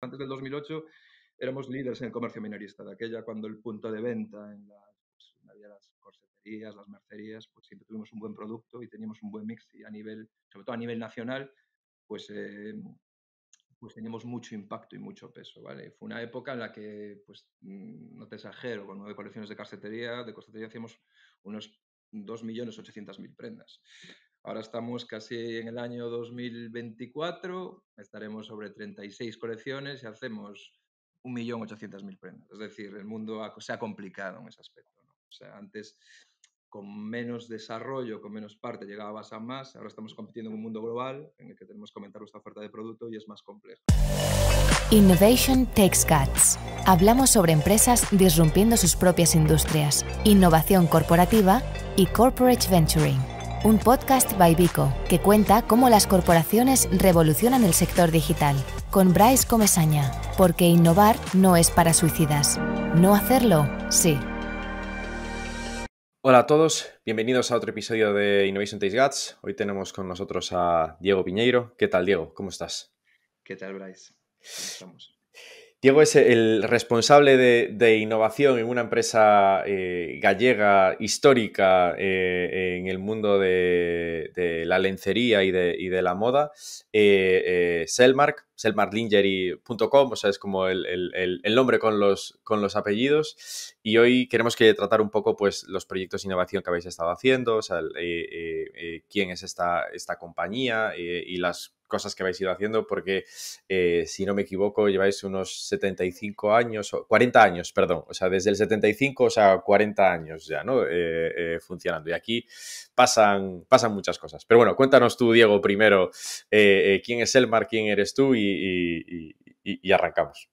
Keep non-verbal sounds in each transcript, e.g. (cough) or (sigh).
antes del 2008 éramos líderes en el comercio minorista, de aquella cuando el punto de venta en las, pues, las corseterías, las mercerías, pues siempre tuvimos un buen producto y teníamos un buen mix y a nivel, sobre todo a nivel nacional, pues, em, pues teníamos mucho impacto y mucho peso, ¿vale? Fue una época en la que, pues mm, no te exagero, con nueve colecciones de corsetería, de corsetería hacíamos unos 2.800.000 prendas. Ahora estamos casi en el año 2024, estaremos sobre 36 colecciones y hacemos 1.800.000 prendas. Es decir, el mundo se ha complicado en ese aspecto. O sea, antes con menos desarrollo, con menos parte, llegabas a más. Ahora estamos compitiendo en un mundo global en el que tenemos que aumentar nuestra oferta de producto y es más complejo. Innovation Takes Guts. Hablamos sobre empresas disrumpiendo sus propias industrias, innovación corporativa y corporate venturing un podcast by Vico que cuenta cómo las corporaciones revolucionan el sector digital. Con Bryce Comesaña, porque innovar no es para suicidas. No hacerlo, sí. Hola a todos, bienvenidos a otro episodio de Innovation Taste Guts. Hoy tenemos con nosotros a Diego Piñeiro. ¿Qué tal, Diego? ¿Cómo estás? ¿Qué tal, Bryce? estamos? Diego es el responsable de, innovación en una empresa eh, gallega histórica eh, en el mundo de, la lencería y de, la moda, eh, Selmark, selmarklingery.com, o sea, es como el, nombre con los, con los apellidos. Y hoy queremos que tratar un poco pues, los proyectos de innovación que habéis estado haciendo, quién es esta, esta compañía y las cosas que habéis ido haciendo, porque eh, si no me equivoco, lleváis unos 75 años, 40 años, perdón, o sea, desde el 75, o sea, 40 años ya, ¿no? Eh, eh, funcionando. Y aquí pasan, pasan muchas cosas. Pero bueno, cuéntanos tú, Diego, primero, quién es Elmar, quién eres tú y, arrancamos.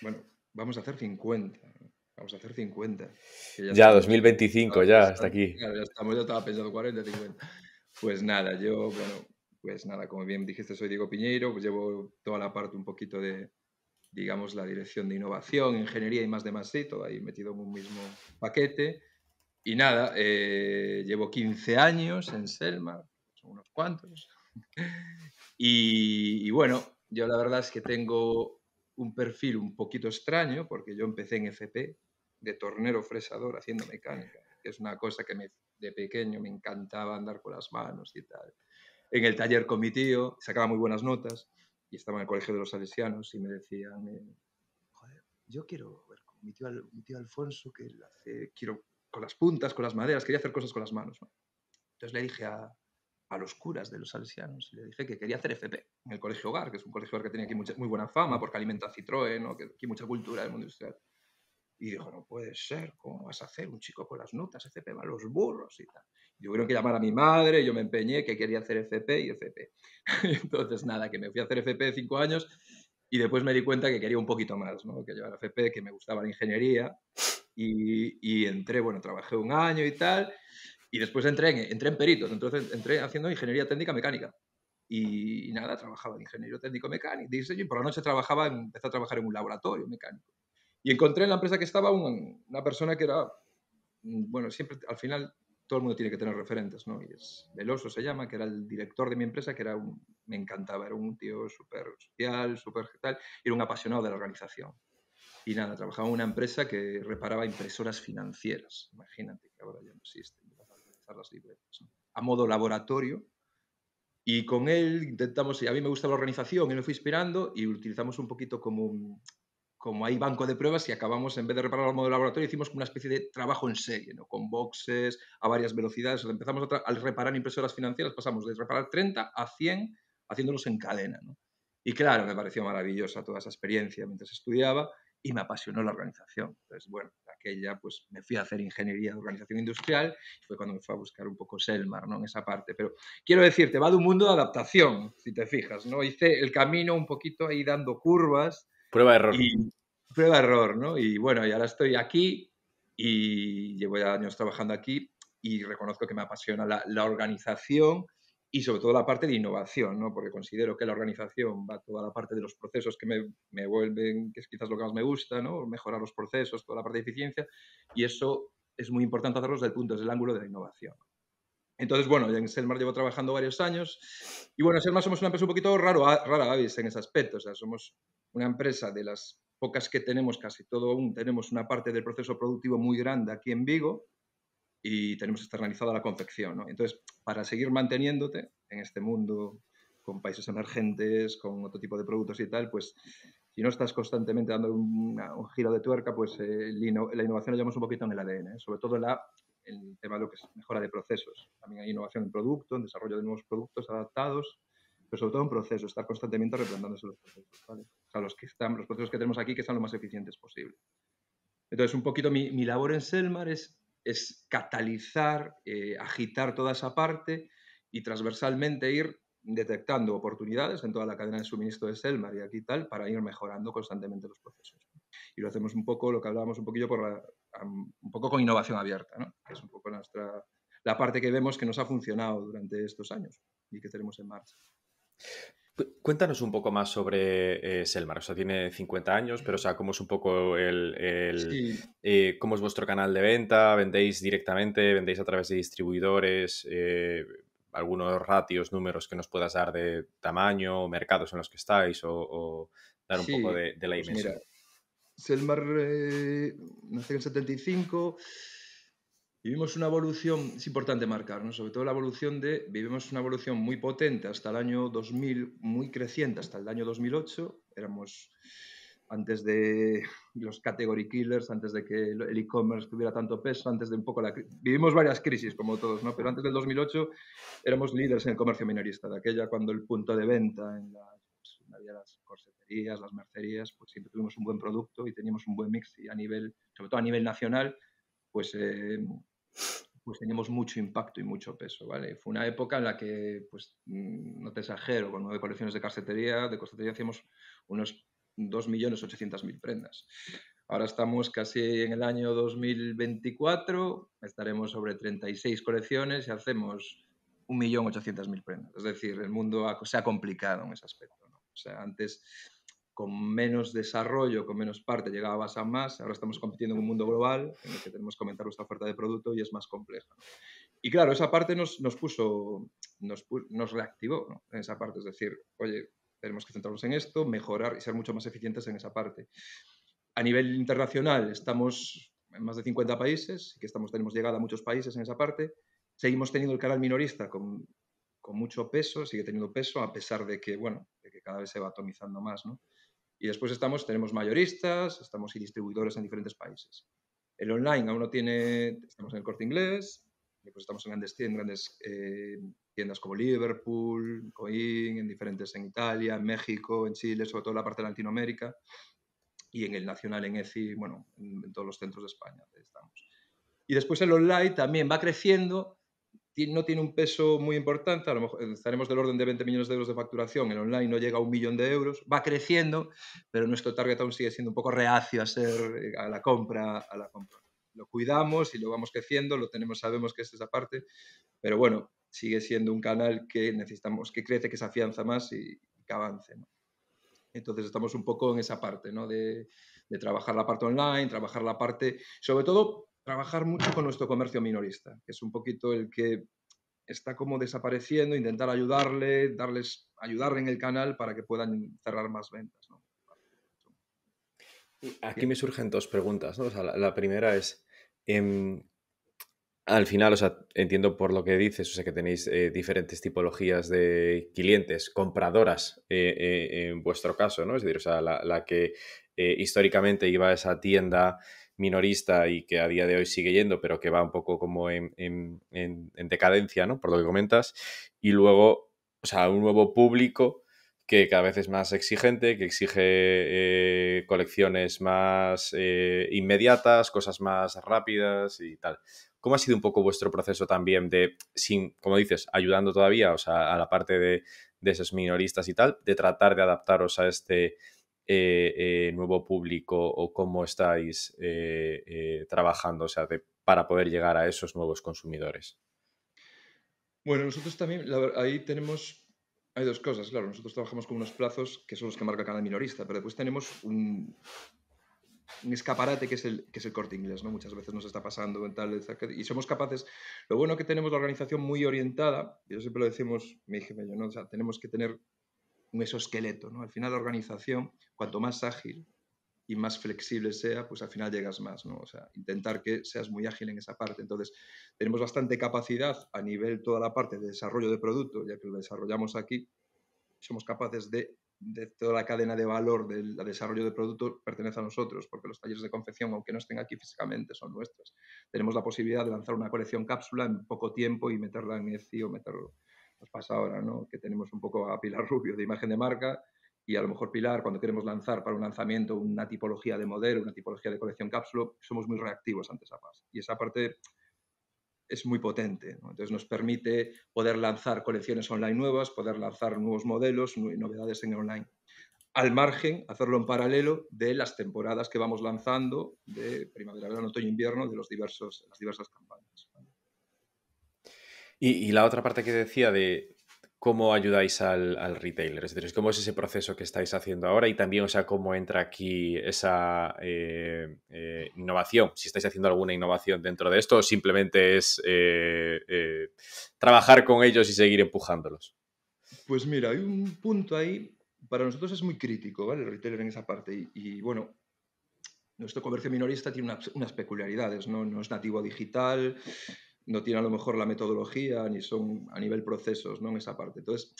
Bueno, vamos a hacer 50. Vamos a hacer 50. Ya, 2025, ya, hasta aquí. ya estamos, yo estaba pensando 40, 50. Pues nada, yo, bueno, pues nada, como bien dijiste, soy Diego Piñeiro, pues llevo toda la parte un poquito de, digamos, la dirección de innovación, ingeniería y más de más, todo ahí metido en un mismo paquete. Y nada, eh, llevo 15 años en Selma, pues son unos cuantos. Y, bueno, yo la verdad es que tengo un perfil un poquito extraño, porque yo empecé en FP, de tornero fresador, haciendo mecánica, que es una cosa que de pequeño me encantaba andar con las manos y tal en el taller con mi tío, sacaba muy buenas notas y estaba en el colegio de los salesianos y me decían, eh, joder, yo quiero ver con mi tío, mi tío Alfonso, que quiero con las puntas, con las maderas, quería hacer cosas con las manos. Entonces le dije a, a los curas de los salesianos le dije que quería hacer FP en el colegio hogar, que es un colegio hogar que tenía aquí muy buena fama porque alimenta a Citroën, ¿no? que aquí mucha cultura del mundo industrial. Y dijo, no puede ser, ¿cómo vas a hacer un chico con las notas? FP va los burros y tal. Yo creo que llamar a mi madre, yo me empeñé que quería hacer FP y FP. (laughs) Entonces, nada, que me fui a hacer FP de cinco años y después me di cuenta que quería un poquito más, ¿no? que yo era FP, que me gustaba la ingeniería y, entré, bueno, trabajé un año y tal y después entré en, entré en peritos, entonces entré haciendo ingeniería técnica mecánica y, nada, trabajaba en ingeniero técnico mecánico, diseño y por la noche trabajaba, empecé a trabajar en un laboratorio mecánico y encontré en la empresa que estaba una persona que era, mm, bueno, siempre al final todo el mundo tiene que tener referentes, ¿no? Y es Veloso se llama, que era el director de mi empresa, que era un, me encantaba, era un tío súper social, súper tal, era un apasionado de la organización. Y nada, trabajaba en una empresa que reparaba impresoras financieras, imagínate, que ahora ya no existen, las a modo laboratorio. Y con él intentamos, y a mí me gusta la organización, y me fui inspirando y utilizamos un poquito como como hay banco de pruebas y acabamos, en vez de reparar el modo laboratorio, hicimos como una especie de trabajo en serie, ¿no? con boxes a varias velocidades. Empezamos al reparar impresoras financieras, pasamos de reparar 30 a 100 haciéndolos en cadena. Y claro, me pareció maravillosa toda esa experiencia mientras estudiaba y me apasionó la organización. Entonces, bueno, aquella pues me fui a hacer ingeniería de organización industrial y fue cuando me fue a buscar un poco Selmar, ¿no? En esa parte. Pero quiero decirte, va de un mundo de adaptación, si te fijas, ¿no? Hice el camino un poquito ahí dando curvas. Prueba de error prueba error, ¿no? Y bueno, ya ahora estoy aquí y llevo ya años trabajando aquí y reconozco que me apasiona la, organización y sobre todo la parte de innovación, ¿no? Porque considero que la organización va toda la parte de los procesos que me, me vuelven, que es quizás lo que más me gusta, ¿no? Mejorar los procesos, toda la parte de eficiencia y eso es muy importante hacerlo desde el punto, desde el ángulo de la innovación. Entonces, bueno, en Selmar llevo trabajando varios años y bueno, Selmar somos una empresa un poquito raro, rara avis en ese aspecto, o sea, somos una empresa de las pocas que tenemos, casi todo aún tenemos una parte del proceso productivo muy grande aquí en Vigo y tenemos externalizada la confección. ¿no? Entonces, para seguir manteniéndote en este mundo con países emergentes, con otro tipo de productos y tal, pues si no estás constantemente dando un, giro de tuerca, pues eh, la innovación la llevamos un poquito en el ADN, ¿eh? sobre todo la, el tema de lo que es mejora de procesos. También hay innovación en producto, en desarrollo de nuevos productos adaptados, pero sobre todo en procesos, estar constantemente replantándose los procesos. ¿vale? los, que están, los procesos que tenemos aquí que sean lo más eficientes posible. Entonces, un poquito mi, labor en Selmar es, es catalizar, eh, agitar toda esa parte y transversalmente ir detectando oportunidades en toda la cadena de suministro de Selmar y aquí tal para ir mejorando constantemente los procesos. Y lo hacemos un poco, lo que hablábamos un poquillo, por un poco con innovación abierta, que es un poco nuestra, la parte que vemos que nos ha funcionado durante estos años y que tenemos en marcha. Cuéntanos un poco más sobre eh, Selmar. O sea, tiene 50 años, pero o sea, ¿cómo es un poco el, eh, cómo es vuestro canal de venta? ¿Vendéis directamente? ¿Vendéis a través de distribuidores? Eh, ¿Algunos ratios, números que nos puedas dar de tamaño, mercados en los que estáis? O, dar un poco de, la dimensión. Pues Selmar nace en el 75 Vivimos una evolución, es importante marcar, ¿no? sobre todo la evolución de, vivimos una evolución muy potente hasta el año 2000, muy creciente hasta el año 2008. Éramos antes de los category killers, antes de que el e-commerce tuviera tanto peso, antes de un poco la Vivimos varias crisis, como todos, ¿no? Pero antes del 2008 éramos líderes en el comercio minorista, de aquella cuando el punto de venta en las, pues, las corseterías, las mercerías, pues siempre tuvimos un buen producto y teníamos un buen mix y a nivel, sobre todo a nivel nacional, pues, eh, pues teníamos mucho impacto y mucho peso, ¿vale? Fue una época en la que, pues, mm, no te exagero, con nueve colecciones de carcetería de costetería hacíamos unos 2.800.000 prendas. Ahora estamos casi en el año 2024, estaremos sobre 36 colecciones y hacemos 1.800.000 prendas. Es decir, el mundo se ha complicado en ese aspecto. ¿no? O sea, antes con menos desarrollo, con menos parte, llegabas a más. Ahora estamos compitiendo en un mundo global en el que tenemos que aumentar nuestra oferta de producto y es más compleja. Y claro, esa parte nos, nos puso, nos, reactivó en esa parte. Es decir, oye, tenemos que centrarnos en esto, mejorar y ser mucho más eficientes en esa parte. A nivel internacional, estamos en más de 50 países, que estamos, tenemos llegada a muchos países en esa parte. Seguimos teniendo el canal minorista con, con mucho peso, sigue teniendo peso, a pesar de que, bueno, de que cada vez se va atomizando más, ¿no? Y después estamos, tenemos mayoristas, estamos y distribuidores en diferentes países. El online aún no tiene, estamos en el corte inglés, después estamos en grandes, grandes eh, tiendas como Liverpool, Coin, en diferentes en Italia, en México, en Chile, sobre todo en la parte de Latinoamérica, y en el nacional, en ECI, bueno, en, en todos los centros de España estamos. Y después el online también va creciendo, no tiene un peso muy importante, a lo mejor eh, estaremos del orden de 20 millones de euros de facturación, el online no llega a un millón de euros, va creciendo, pero nuestro target aún sigue siendo un poco reacio a ser eh, a la compra, a la compra. Lo cuidamos y lo vamos creciendo, lo tenemos, sabemos que es esa parte, pero bueno, sigue siendo un canal que necesitamos que crece, que se afianza más y, que avance. Entonces estamos un poco en esa parte, ¿no? de trabajar la parte online, trabajar la parte, sobre todo trabajar mucho con nuestro comercio minorista, que es un poquito el que está como desapareciendo, intentar ayudarle, darles, ayudarle en el canal para que puedan cerrar más ventas. Aquí me surgen dos preguntas. la, primera es, em, al final, o entiendo por lo que dices, o sea, que tenéis eh, diferentes tipologías de clientes, compradoras eh, eh, en vuestro caso, ¿no? Es decir, la que históricamente iba a esa tienda minorista y que a día de hoy sigue yendo, pero que va un poco como en, en, en, decadencia, ¿no? Por lo que comentas. Y luego, o sea, un nuevo público que cada vez es más exigente, que exige eh, colecciones más eh, inmediatas, cosas más rápidas y tal. ¿Cómo ha sido un poco vuestro proceso también de, sin, como dices, ayudando todavía, o sea, a la parte de, de esos minoristas y tal, de tratar de adaptaros a este, eh, eh, nuevo público o cómo estáis eh, trabajando sea, para poder llegar a esos nuevos consumidores? Bueno, nosotros también, ahí tenemos, hay dos cosas, claro, nosotros trabajamos con unos plazos que son los que marca cada minorista, pero después tenemos un, escaparate que es, el, que es corte inglés, ¿no? Muchas veces nos está pasando y somos capaces, lo bueno que tenemos la organización muy orientada, yo siempre lo decimos, me dije yo, ¿no? O sea, tenemos que tener un esqueleto, ¿no? Al final la organización, cuanto más ágil y más flexible sea, pues al final llegas más, ¿no? O sea, intentar que seas muy ágil en esa parte. Entonces, tenemos bastante capacidad a nivel toda la parte de desarrollo de producto, ya que lo desarrollamos aquí, somos capaces de, toda la cadena de valor del desarrollo de producto pertenece a nosotros, porque los talleres de confección, aunque no estén aquí físicamente, son nuestros. Tenemos la posibilidad de lanzar una colección cápsula en poco tiempo y meterla en ECI o meterlo nos pasa ahora, ¿no? que tenemos un poco a Pilar (laughs) Rubio de imagen de marca y a lo mejor Pilar, cuando queremos lanzar para un lanzamiento una tipología de modelo, una tipología de colección cápsula, somos muy reactivos ante esa parte. Y esa parte es muy potente. Entonces nos permite poder lanzar colecciones online nuevas, poder lanzar nuevos modelos, novedades en online. Al margen, hacerlo en paralelo de las temporadas que vamos lanzando de primavera, verano, otoño, invierno, de los diversos, las diversas campañas. Y, la otra parte que decía de cómo ayudáis al, retailer, es decir, cómo es ese proceso que estáis haciendo ahora y también, o sea, cómo entra aquí esa eh, eh, innovación, si estáis haciendo alguna innovación dentro de esto o simplemente es eh, trabajar con ellos y seguir empujándolos. Pues mira, hay un punto ahí, para nosotros es muy crítico, ¿vale? El retailer en esa parte y, bueno, nuestro comercio minorista tiene unas, unas peculiaridades, ¿no? No es nativo digital, no tienen a lo mejor la metodología ni son a nivel procesos, ¿no? En esa parte. Entonces,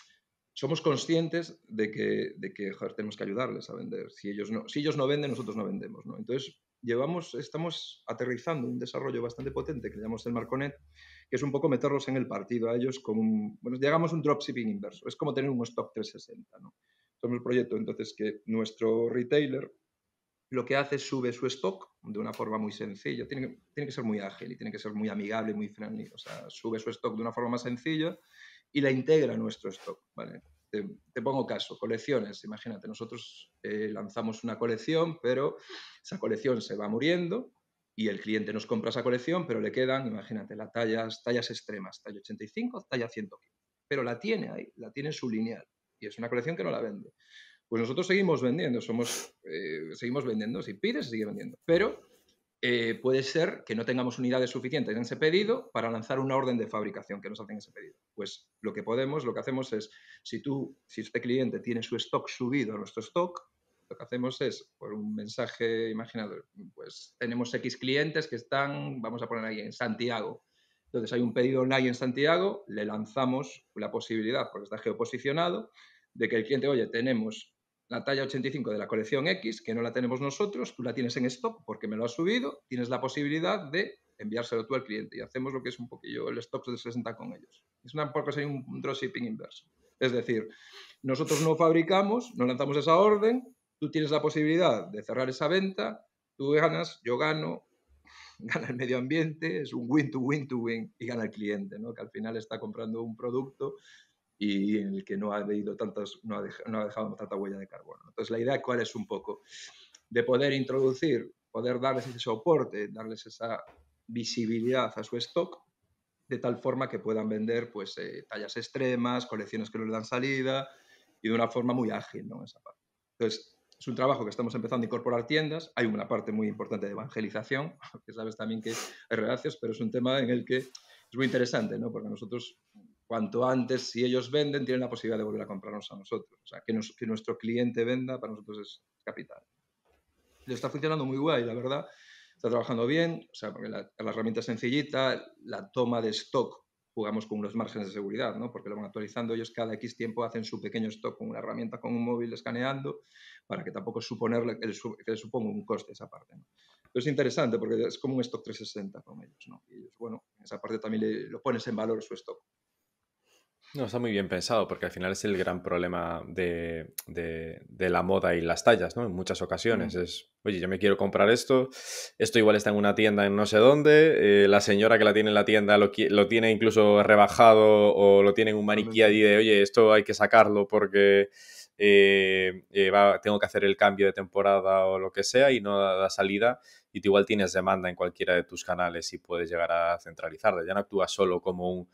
somos conscientes de que, de que tenemos que ayudarles a vender. Si ellos, no, si ellos no venden, nosotros no vendemos, ¿no? Entonces, llevamos, estamos aterrizando un desarrollo bastante potente que llamamos el Marconet, que es un poco meterlos en el partido a ellos con, un, bueno, digamos un dropshipping inverso. Es como tener un stock 360, ¿no? Somos el proyecto, entonces, que nuestro retailer lo que hace es sube su stock de una forma muy sencilla. Tiene que, ser muy ágil y tiene que ser muy amigable y muy friendly. O sea, sube su stock de una forma más sencilla y la integra a nuestro stock. ¿vale? Te, pongo caso, colecciones. Imagínate, nosotros eh, lanzamos una colección, pero esa colección se va muriendo y el cliente nos compra esa colección, pero le quedan, imagínate, las tallas, tallas extremas, talla 85, talla 115. Pero la tiene ahí, la tiene en su lineal y es una colección que no la vende. Pues nosotros seguimos vendiendo, somos, eh, seguimos vendiendo, si pides, sigue vendiendo. Pero eh, puede ser que no tengamos unidades suficientes en ese pedido para lanzar una orden de fabricación que nos hacen ese pedido. Pues lo que podemos, lo que hacemos es, si tú, si este cliente tiene su stock subido a nuestro stock, lo que hacemos es, por un mensaje, imaginador, pues tenemos X clientes que están, vamos a poner ahí, en Santiago. Entonces hay un pedido online en Santiago, le lanzamos la posibilidad, porque está geoposicionado, de que el cliente, oye, tenemos la talla 85 de la colección X, que no la tenemos nosotros, tú la tienes en stock porque me lo has subido, tienes la posibilidad de enviárselo tú al cliente y hacemos lo que es un poquillo el stock de 60 con ellos. Es una porque sería un dropshipping inverso. Es decir, nosotros no fabricamos, no lanzamos esa orden, tú tienes la posibilidad de cerrar esa venta, tú ganas, yo gano, (laughs) gana el medio ambiente, es un win to win to win y gana el cliente, ¿no? que al final está comprando un producto y en el que no ha, tantos, no ha, dejado, tanta huella de carbono. Entonces, la idea cuál es un poco de poder introducir, poder darles ese soporte, darles esa visibilidad a su stock, de tal forma que puedan vender pues, eh, tallas extremas, colecciones que no le dan salida y de una forma muy ágil ¿no? Entonces, es un trabajo que estamos empezando a incorporar tiendas. Hay una parte muy importante de evangelización, (laughs) que sabes también que hay relaciones, pero es un tema en el que es muy interesante, ¿no? porque nosotros cuanto antes, si ellos venden, tienen la posibilidad de volver a comprarnos a nosotros. O sea, que, nuestro cliente venda para nosotros es capital. Le está funcionando muy guay, la verdad. Está trabajando bien, o sea, porque la, herramienta es sencillita, la toma de stock, jugamos con unos márgenes de seguridad, ¿no? Porque lo van actualizando ellos cada X tiempo, hacen su pequeño stock con una herramienta, con un móvil escaneando, para que tampoco suponerle, que suponga un coste esa parte, Pero es interesante porque es como un stock 360 con ellos, ¿no? Y ellos, bueno, esa parte también le, lo pones en valor su stock. No, está muy bien pensado, porque al final es el gran problema de, la moda y las tallas, ¿no? En muchas ocasiones es, oye, yo me quiero comprar esto, esto igual está en una tienda en no sé dónde, eh, la señora que la tiene en la tienda lo, lo, tiene incluso rebajado o lo tiene en un maniquí allí de, oye, esto hay que sacarlo porque eh, eh, tengo que hacer el cambio de temporada o lo que sea y no da, da salida y tú igual tienes demanda en cualquiera de tus canales y puedes llegar a centralizarla. Ya no actúas solo como un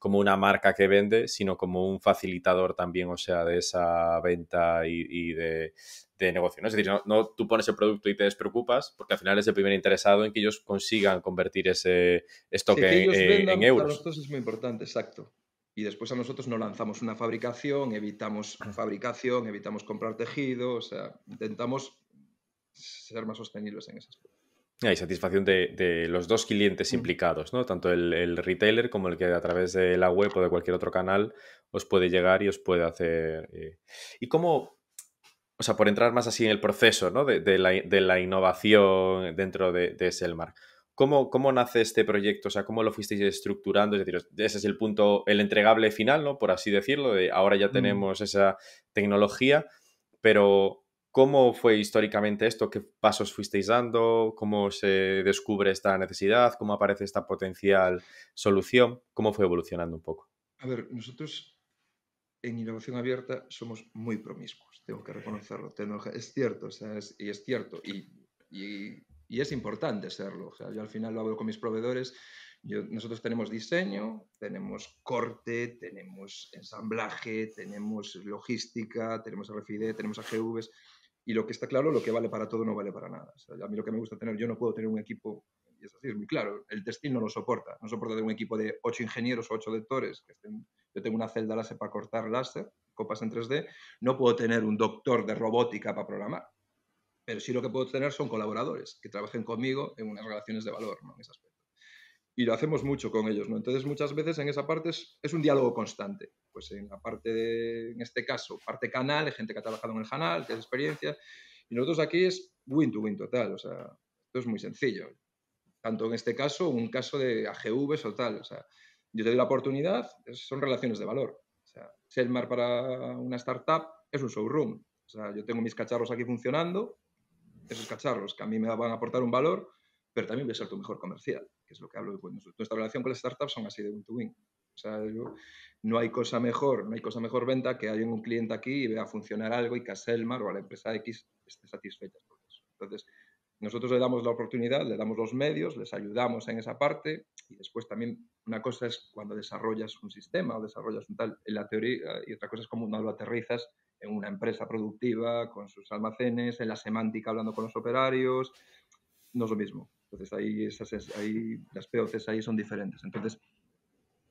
como una marca que vende, sino como un facilitador también, o sea, de esa venta y, de, de, negocio. Es decir, no, tú pones el producto y te despreocupas, porque al final es el primer interesado en que ellos consigan convertir ese estoque en, eh, euros. Para nosotros es muy importante, exacto. Y después a nosotros no lanzamos una fabricación, evitamos fabricación, evitamos comprar tejido, o sea, intentamos ser más sostenibles en esas cosas. Hay satisfacción de, los dos clientes mm. implicados, ¿no? Tanto el, retailer como el que a través de la web o de cualquier otro canal os puede llegar y os puede hacer. Eh. ¿Y cómo? O sea, por entrar más así en el proceso, ¿no? De, la, innovación dentro de, Selmar, ¿Cómo, ¿Cómo nace este proyecto? O sea, ¿cómo lo fuisteis estructurando? Es decir, ese es el punto, el entregable final, ¿no? Por así decirlo, de ahora ya mm. tenemos esa tecnología, pero ¿Cómo fue históricamente esto? ¿Qué pasos fuisteis dando? ¿Cómo se descubre esta necesidad? ¿Cómo aparece esta potencial solución? ¿Cómo fue evolucionando un poco? A ver, nosotros en innovación abierta somos muy promiscuos, tengo que reconocerlo. Es cierto, o sea, y es cierto, y, y, es importante serlo. O sea, yo al final lo hablo con mis proveedores. Yo, nosotros tenemos diseño, tenemos corte, tenemos ensamblaje, tenemos logística, tenemos RFID, tenemos AGVs y lo que está claro, lo que vale para todo no vale para nada. a mí lo que me gusta tener, yo no puedo tener un equipo, y es así, es muy claro, el destino no lo soporta, no soporta tener un equipo de ocho ingenieros o ocho lectores, que yo tengo una celda láser para cortar láser, copas en 3D, no puedo tener un doctor de robótica para programar, pero sí lo que puedo tener son colaboradores que trabajen conmigo en unas relaciones de valor, ¿no? en esas y lo hacemos mucho con ellos, ¿no? Entonces, muchas veces en esa parte es, un diálogo constante. Pues en la parte de, en este caso, parte canal, hay gente que ha trabajado en el canal, que es experiencia, y nosotros aquí es win to win total, o sea, esto es muy sencillo. Tanto en este caso, un caso de AGVs o tal, o sea, yo te doy la oportunidad, son relaciones de valor. O sea, Selmar para una startup es un showroom. O sea, yo tengo mis cacharros aquí funcionando, esos cacharros que a mí me van a aportar un valor, pero también voy a ser tu mejor comercial que es lo que hablo. Pues, nuestra relación con las startups son así de win-to-win. o sea, no hay cosa mejor, no hay cosa mejor venta que haya un cliente aquí y vea funcionar algo y que a Selmar o a la empresa X esté satisfecha por eso. Entonces, nosotros le damos la oportunidad, le damos los medios, les ayudamos en esa parte y después también una cosa es cuando desarrollas un sistema o desarrollas un tal en la teoría eh, y otra cosa es como no lo aterrizas en una empresa productiva, con sus almacenes, en la semántica hablando con los operarios, no es lo mismo. Entonces ahí, esas, ahí las POCs ahí son diferentes. Entonces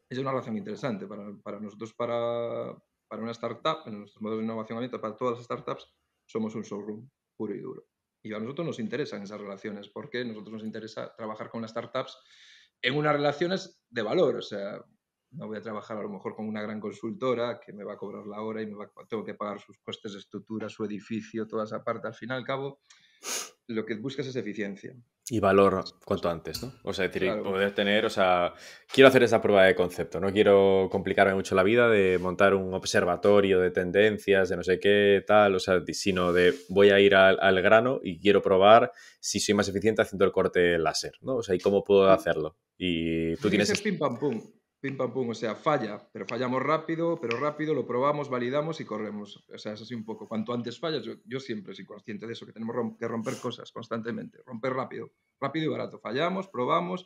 es una relación interesante para, para nosotros, para, para, una startup, en nuestros modos de innovación abierta, para todas las startups, somos un showroom puro y duro. Y a nosotros nos interesan esas relaciones porque a nosotros nos interesa trabajar con las startups en unas relaciones de valor. O sea, no voy a trabajar a lo mejor con una gran consultora que me va a cobrar la hora y me va tengo que pagar sus costes de estructura, su edificio, toda esa parte. Al fin y al cabo, lo que buscas es eficiencia y valor cuanto antes, ¿no? O sea, decir, poder tener, o sea, quiero hacer esa prueba de concepto, no quiero complicarme mucho la vida de montar un observatorio de tendencias, de no sé qué, tal, o sea, sino de voy a ir al, grano y quiero probar si soy más eficiente haciendo el corte láser, ¿no? O sea, y cómo puedo hacerlo. Y tú tienes... pam pum pim pam pum, o sea, falla, pero fallamos rápido, pero rápido, lo probamos, validamos y corremos. O sea, es así un poco. Cuanto antes fallas, yo, siempre soy consciente de eso, que tenemos que romper cosas constantemente, romper rápido, rápido y barato. Fallamos, probamos,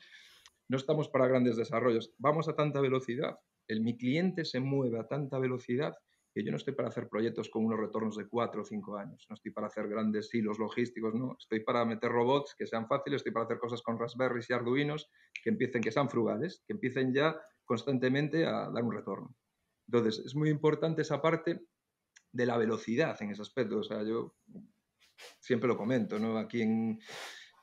no estamos para grandes desarrollos, vamos a tanta velocidad, el, mi cliente se mueve a tanta velocidad que yo no estoy para hacer proyectos con unos retornos de cuatro o cinco años, no estoy para hacer grandes hilos logísticos, no, estoy para meter robots que sean fáciles, estoy para hacer cosas con Raspberry y arduinos que empiecen, que sean frugales, que empiecen ya constantemente a dar un retorno. Entonces, es muy importante esa parte de la velocidad en ese aspecto. O sea, yo siempre lo comento, ¿no? Aquí en,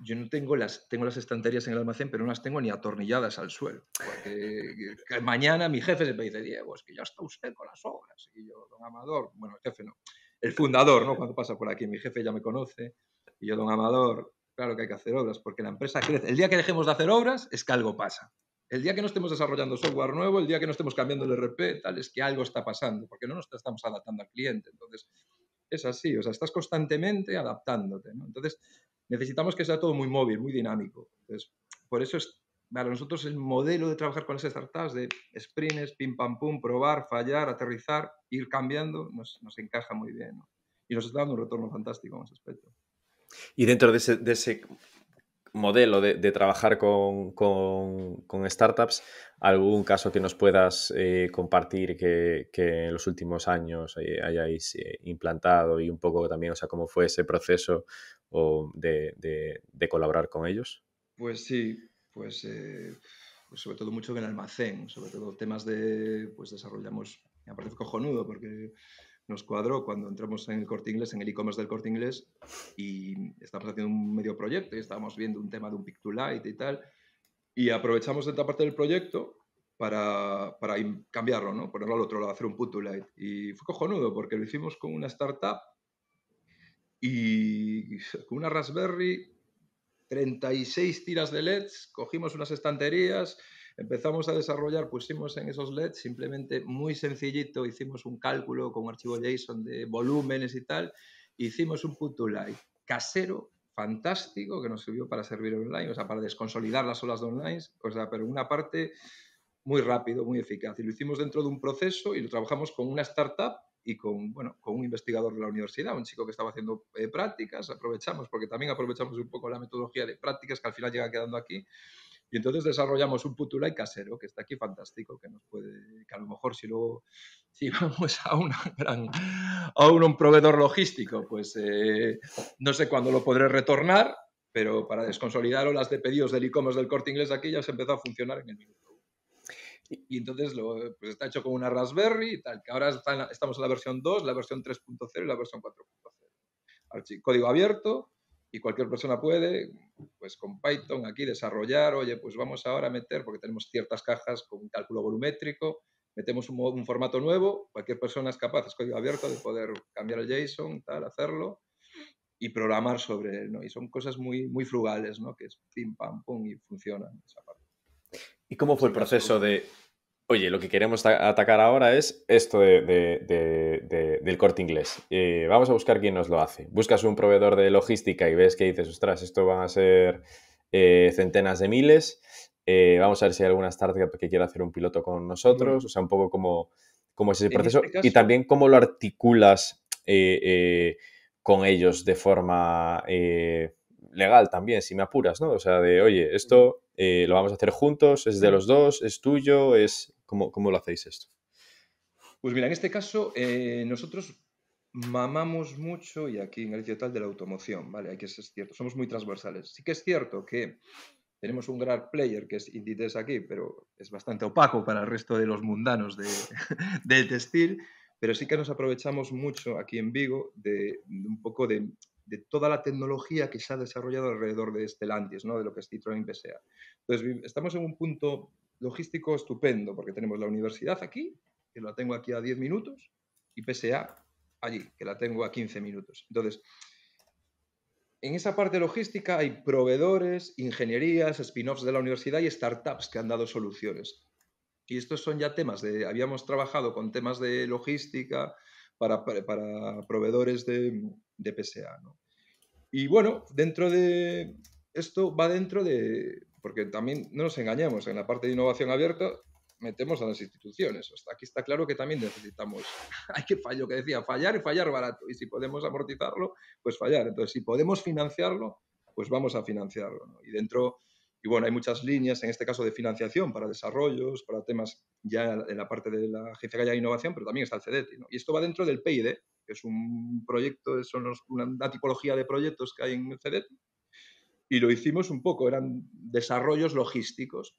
yo no tengo las, tengo las estanterías en el almacén, pero no las tengo ni atornilladas al suelo. Porque mañana mi jefe se me dice, Diego, es que ya está usted con las obras. Y yo, don Amador, bueno, el jefe no, el fundador, ¿no? Cuando pasa por aquí, mi jefe ya me conoce. Y yo, don Amador, claro que hay que hacer obras, porque la empresa crece. El día que dejemos de hacer obras es que algo pasa. El día que no estemos desarrollando software nuevo, el día que no estemos cambiando el RP, tal, es que algo está pasando, porque no nos estamos adaptando al cliente. Entonces, es así, o sea, estás constantemente adaptándote. Entonces, necesitamos que sea todo muy móvil, muy dinámico. Entonces, por eso es, para nosotros el modelo de trabajar con las startups, de sprints, pim pam pum, probar, fallar, aterrizar, ir cambiando, nos, encaja muy bien. Y nos está dando un retorno fantástico en ese aspecto. Y dentro de ese modelo de, trabajar con, startups, algún caso que nos puedas eh, compartir que, en los últimos años eh, hayáis eh, implantado y un poco también, o sea, cómo fue ese proceso de, colaborar con ellos? Pues sí, pues, pues sobre todo mucho en el almacén, sobre todo temas de, pues desarrollamos, me parece cojonudo porque nos cuadró cuando entramos en el corte inglés, en el e-commerce del corte inglés, y estábamos haciendo un medio proyecto y estábamos viendo un tema de un pick to light y tal. Y aprovechamos esta parte del proyecto para, para cambiarlo, ¿no? ponerlo al otro lado, hacer un put to light. Y fue cojonudo porque lo hicimos con una startup y con una Raspberry, 36 tiras de LEDs, cogimos unas estanterías empezamos a desarrollar, pusimos en esos LEDs, simplemente muy sencillito, hicimos un cálculo con archivo JSON de volúmenes y tal, hicimos un to live casero, fantástico, que nos sirvió para servir online, o sea, para desconsolidar las olas de online, o sea, pero una parte muy rápido, muy eficaz. Y lo hicimos dentro de un proceso y lo trabajamos con una startup y con, bueno, con un investigador de la universidad, un chico que estaba haciendo eh, prácticas, aprovechamos, porque también aprovechamos un poco la metodología de prácticas que al final llega quedando aquí. Y entonces desarrollamos un Putulay casero, que está aquí fantástico, que nos puede, a lo mejor si luego, (laughs) si vamos a, una a un, proveedor logístico, pues eh, no sé cuándo lo podré retornar, pero para desconsolidar olas de pedidos del e-commerce del corte inglés aquí ya se empezó a funcionar en el minuto. Y entonces lo, pues está hecho con una Raspberry y tal, que ahora estamos en la versión 2, la versión 3.0 y la versión 4.0. Código abierto, y cualquier persona puede, pues con Python aquí desarrollar, oye, pues vamos ahora a meter, porque tenemos ciertas cajas con cálculo volumétrico, metemos un, formato nuevo, cualquier persona es capaz, es código abierto, de poder cambiar el JSON, tal, hacerlo y programar sobre él, ¿no? Y son cosas muy, muy frugales, ¿no? Que es pim, pam, pum y funcionan ¿Y cómo fue el proceso de, oye, lo que queremos atacar ahora es esto del corte inglés. Eh, vamos a buscar quién nos lo hace. Buscas un proveedor de logística y ves que dices, ostras, esto van a ser eh, centenas de miles. Eh, vamos a ver si hay alguna startup que quiera hacer un piloto con nosotros. O sea, un poco cómo como es ese proceso. y también cómo lo articulas con ellos de forma legal también, si me apuras, ¿no? O sea, de, oye, esto lo vamos a hacer juntos, es de los dos, es tuyo, es ¿Cómo, lo hacéis esto? Pues mira, en este caso eh, nosotros mamamos mucho, y aquí en Galicia tal, de la automoción, ¿vale? Hay que cierto, somos muy transversales. Sí que es cierto que tenemos un gran player que es Inditex aquí, pero es bastante opaco para el resto de los mundanos (laughs) del textil, pero sí que nos aprovechamos mucho aquí en Vigo de, un poco de, toda la tecnología que se ha desarrollado alrededor de Stellantis, ¿no? de lo que es Citroën BSA. Entonces, estamos en un punto logístico estupendo, porque tenemos la universidad aquí, que la tengo aquí a 10 minutos, y PSA allí, que la tengo a 15 minutos. Entonces, en esa parte logística hay proveedores, ingenierías, spin-offs de la universidad y startups que han dado soluciones. Y estos son ya temas de, habíamos trabajado con temas de logística para, proveedores de, de PSA. Y bueno, dentro de, esto va dentro de, porque también no nos engañemos, en la parte de innovación abierta metemos a las instituciones. Hasta aquí está claro que también necesitamos, (laughs) hay que fallar, lo que decía, fallar y fallar barato. Y si podemos amortizarlo, pues fallar. Entonces, si podemos financiarlo, pues vamos a financiarlo. Y dentro, y bueno, hay muchas líneas, en este caso de financiación para desarrollos, para temas ya en la parte de la Agencia que de Innovación, pero también está el CEDETI. Y esto va dentro del PID, que es un proyecto, son una, tipología de proyectos que hay en el CEDETI, y lo hicimos un poco, eran desarrollos logísticos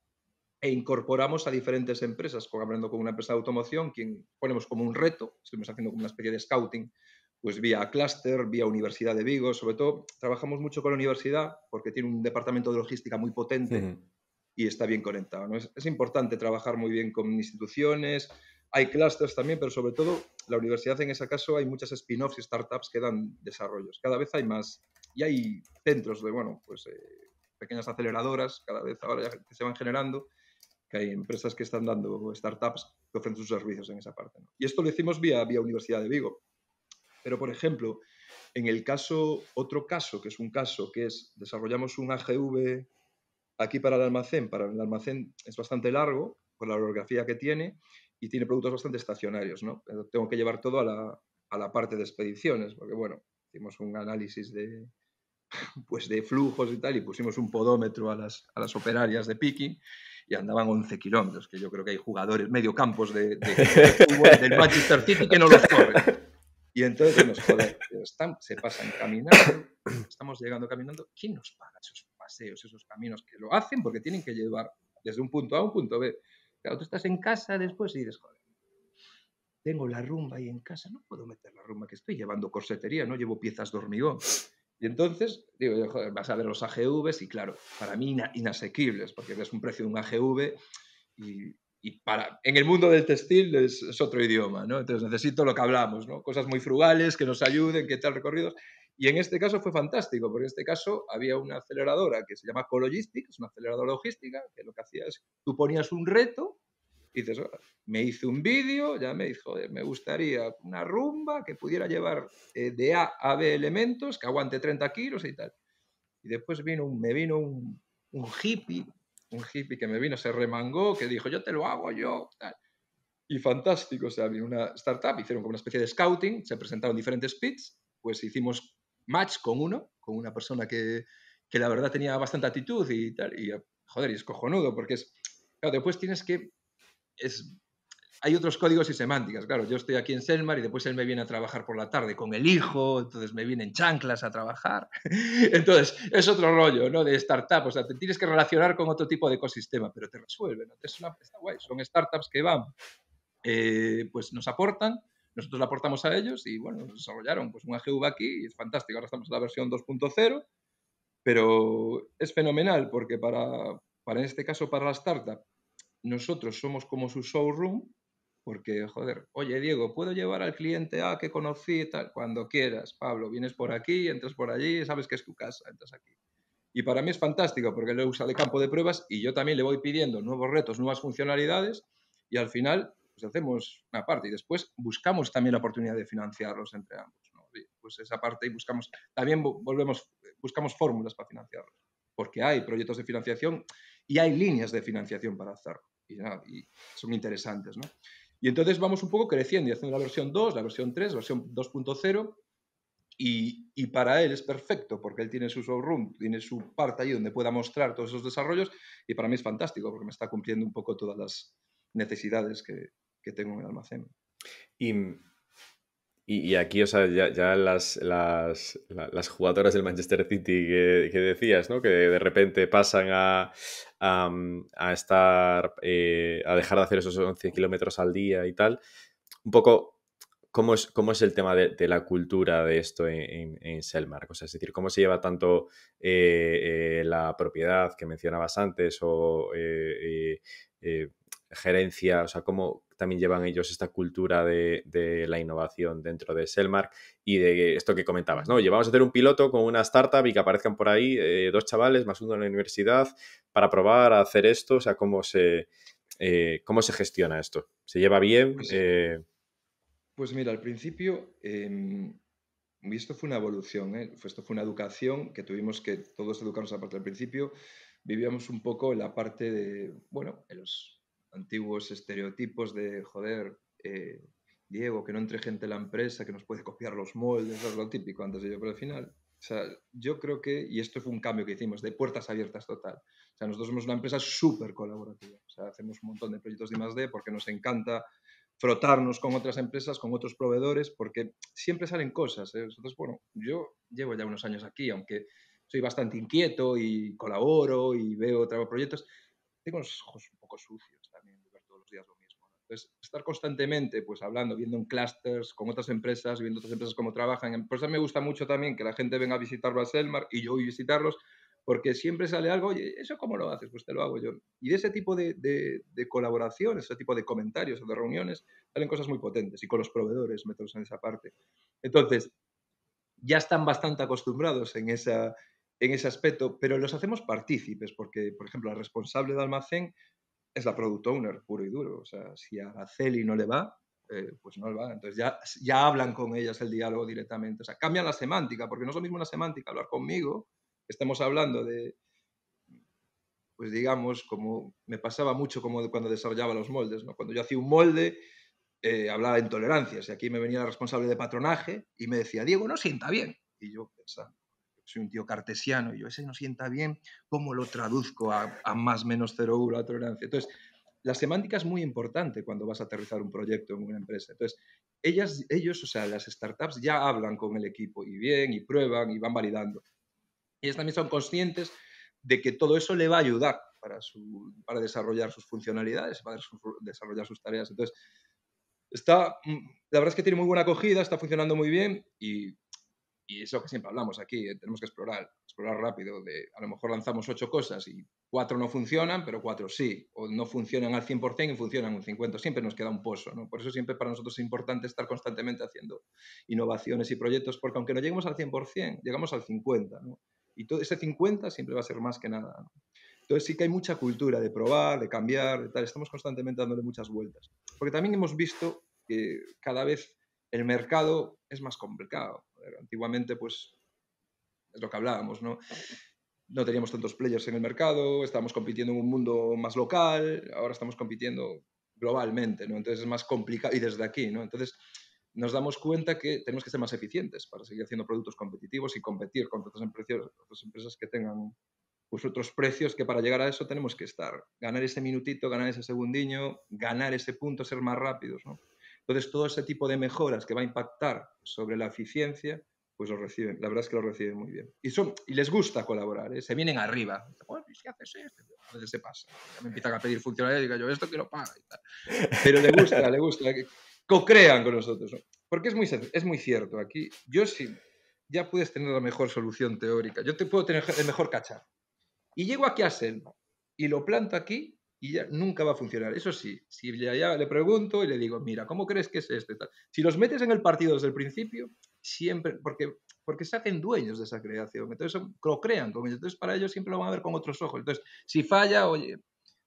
e incorporamos a diferentes empresas, hablando con una empresa de automoción, quien ponemos como un reto, estuvimos haciendo como una especie de scouting, pues vía Cluster, vía Universidad de Vigo, sobre todo trabajamos mucho con la universidad porque tiene un departamento de logística muy potente y está bien conectado. Es, es importante trabajar muy bien con instituciones, hay clusters también, pero sobre todo la universidad en ese caso hay muchas spin-offs y startups que dan desarrollos. Cada vez hay más, y hay centros de, bueno, pues eh, pequeñas aceleradoras, cada vez ahora que se van generando, que hay empresas que están dando startups que ofrecen sus servicios en esa parte. Y esto lo hicimos vía, vía Universidad de Vigo. Pero, por ejemplo, en el caso, otro caso, que es un caso que es, desarrollamos un AGV aquí para el almacén, para el almacén es bastante largo, por la orografía que tiene, y tiene productos bastante estacionarios, ¿no? tengo que llevar todo a la, a la parte de expediciones, porque, bueno, hicimos un análisis de, pues de flujos y tal, y pusimos un podómetro a las, operarias de picking y andaban 11 kilómetros, que yo creo que hay jugadores, medio campos de, de, del Manchester City que no los corren. Y entonces nos se pasan caminando, estamos llegando caminando, ¿quién nos paga esos paseos, esos caminos que lo hacen? Porque tienen que llevar desde un punto A a un punto B. Claro, tú estás en casa después y dices, tengo la rumba ahí en casa, no puedo meter la rumba que estoy llevando corsetería, no llevo piezas de hormigón. Y entonces, digo, joder, vas a ver los AGVs y claro, para mí inasequibles, porque es un precio de un AGV y, para, en el mundo del textil es, otro idioma, ¿no? Entonces necesito lo que hablamos, ¿no? Cosas muy frugales que nos ayuden, que tal recorridos. Y en este caso fue fantástico, porque en este caso había una aceleradora que se llama Cologistic, es una aceleradora logística, que lo que hacía es, tú ponías un reto dices, oh, me hizo un vídeo, ya me dijo, me gustaría una rumba que pudiera llevar eh, de A a B elementos, que aguante 30 kilos y tal. Y después vino me vino un, un hippie, un hippie que me vino, se remangó, que dijo, yo te lo hago yo, Y fantástico, o sea, vino una startup, hicieron como una especie de scouting, se presentaron diferentes pits, pues hicimos match con uno, con una persona que, que la verdad tenía bastante actitud y tal, y joder, y es cojonudo, porque es, claro, después tienes que hay otros códigos y semánticas. Claro, yo estoy aquí en Selmar y después él me viene a trabajar por la tarde con el hijo, entonces me vienen chanclas a trabajar. (laughs) Entonces, es otro rollo, ¿no? De startup. O sea, te tienes que relacionar con otro tipo de ecosistema, pero te resuelven. Es está guay. Son startups que van, eh, pues nos aportan, nosotros la aportamos a ellos y, bueno, nos desarrollaron pues un AGV aquí y es fantástico. Ahora estamos en la versión 2.0, pero es fenomenal porque para, para, en este caso, para la startup, nosotros somos como su showroom, porque, joder, oye Diego, ¿puedo llevar al cliente A que conocí tal? Cuando quieras, Pablo, vienes por aquí, entras por allí, sabes que es tu casa, entras aquí. Y para mí es fantástico porque lo usa de campo de pruebas y yo también le voy pidiendo nuevos retos, nuevas funcionalidades y al final pues hacemos una parte y después buscamos también la oportunidad de financiarlos entre ambos. Pues esa parte y buscamos, también volvemos, buscamos fórmulas para financiarlos porque hay proyectos de financiación y hay líneas de financiación para hacerlo y, son interesantes. ¿no? Y entonces vamos un poco creciendo y haciendo la versión 2, la versión 3, la versión 2.0. Y, y, para él es perfecto, porque él tiene su showroom, tiene su parte ahí donde pueda mostrar todos esos desarrollos, y para mí es fantástico, porque me está cumpliendo un poco todas las necesidades que, que tengo en el almacén. Y y, aquí, o sea, ya, las, jugadoras del Manchester City que, decías, ¿no? Que de repente pasan a, mm, estar, eh, a dejar de hacer esos 11 kilómetros al día y tal. Un poco, ¿cómo es, es el tema de, la cultura de esto en, en, O sea, es decir, ¿cómo se lleva tanto eh, eh, la propiedad que mencionabas antes o gerencia? O sea, ¿cómo, también llevan ellos esta cultura de, la innovación dentro de Selmark y de esto que comentabas, ¿no? llevamos a hacer un piloto con una startup y que aparezcan por ahí eh, dos chavales más uno en la universidad para probar a hacer esto, o sea, cómo se, eh, cómo se gestiona esto. ¿Se lleva bien? Pues, eh, pues mira, al principio... Y em, esto fue una evolución, esto fue una educación que tuvimos que todos educarnos aparte al principio, vivíamos un poco en la parte de, bueno, en los antiguos estereotipos de, joder, eh, Diego, que no entre gente en la empresa, que nos puede copiar los moldes, es lo típico antes de yo, pero al final, o sea, yo creo que, y esto fue un cambio que hicimos, de puertas abiertas total. O sea, nosotros somos una empresa súper colaborativa. O sea, hacemos un montón de proyectos de más D porque nos encanta frotarnos con otras empresas, con otros proveedores, porque siempre salen cosas. ¿eh? Nosotros, bueno, yo llevo ya unos años aquí, aunque soy bastante inquieto y colaboro y veo, trabajo proyectos, tengo los ojos un poco sucios estar constantemente pues hablando, viendo en clusters con otras empresas, viendo otras empresas cómo trabajan. Por eso me gusta mucho también que la gente venga a visitarlo visitar Selmar y yo voy a visitarlos, porque siempre sale algo, oye, ¿eso cómo lo haces? Pues te lo hago yo. Y de ese tipo de, de, colaboraciones, ese tipo de comentarios o de reuniones, salen cosas muy potentes. Y con los proveedores, métodos en esa parte. Entonces, ya están bastante acostumbrados en, esa, en ese aspecto, pero los hacemos partícipes, porque, por ejemplo, la responsable de almacén es la product owner, puro y duro. O sea, si a Celi no le va, eh, pues no le va. Entonces ya, ya hablan con ellas el diálogo directamente. O sea, cambian la semántica, porque no es lo mismo una semántica hablar conmigo, estamos hablando de, pues digamos, como me pasaba mucho como cuando desarrollaba los moldes, ¿no? Cuando yo hacía un molde, eh, hablaba de intolerancias. y aquí me venía la responsable de patronaje y me decía, Diego, no sienta bien. Y yo pensaba, soy un tío cartesiano, y yo, ese no sienta bien, ¿cómo lo traduzco a, a más menos 0,1 la tolerancia? Entonces, la semántica es muy importante cuando vas a aterrizar un proyecto en una empresa. Entonces, ellas, ellos, o sea, las startups ya hablan con el equipo y bien, y prueban, y van validando. Ellas también son conscientes de que todo eso le va a ayudar para, su, para desarrollar sus funcionalidades, para desarrollar sus tareas. Entonces, está, mm, la verdad es que tiene muy buena acogida, está funcionando muy bien y y es lo que siempre hablamos aquí, eh, tenemos que explorar, explorar rápido. De, a lo mejor lanzamos ocho cosas y cuatro no funcionan, pero cuatro sí, o no funcionan al 100% y funcionan un 50%, siempre nos queda un pozo, ¿no? Por eso siempre para nosotros es importante estar constantemente haciendo innovaciones y proyectos, porque aunque no lleguemos al 100%, llegamos al 50%, Y todo ese 50 siempre va a ser más que nada. Entonces sí que hay mucha cultura de probar, de cambiar, de tal. Estamos constantemente dándole muchas vueltas. Porque también hemos visto que cada vez el mercado es más complicado. Antiguamente, pues, es lo que hablábamos, ¿no? No teníamos tantos players en el mercado, estábamos compitiendo en un mundo más local, ahora estamos compitiendo globalmente, ¿no? Entonces es más complicado y desde aquí, ¿no? Entonces nos damos cuenta que tenemos que ser más eficientes para seguir haciendo productos competitivos y competir con otras empresas, empresas que tengan pues, otros precios que para llegar a eso tenemos que estar. Ganar ese minutito, ganar ese segundiño, ganar ese punto, ser más rápidos, ¿no? Entonces, todo ese tipo de mejoras que va a impactar sobre la eficiencia, pues lo reciben, la verdad es que lo reciben muy bien. Y, son, y les gusta colaborar, ¿eh? se vienen arriba. ¿qué haces A veces se pasa. me empiezan a pedir funcionarios y digo yo, esto quiero lo y tal. Pero le gusta, le gusta. Co-crean con nosotros. Porque es muy, es muy cierto. Aquí, yo sí, ya puedes tener la mejor solución teórica. Yo te puedo tener el mejor cachar. Y llego aquí a Selma y lo planto aquí y ya nunca va a funcionar. Eso sí, si ya, le pregunto y le digo, mira, ¿cómo crees que es este? Tal? Si los metes en el partido desde el principio, siempre, porque, porque se hacen dueños de esa creación, entonces lo crean con ellos, entonces para ellos siempre lo van a ver con otros ojos. Entonces, si falla, oye,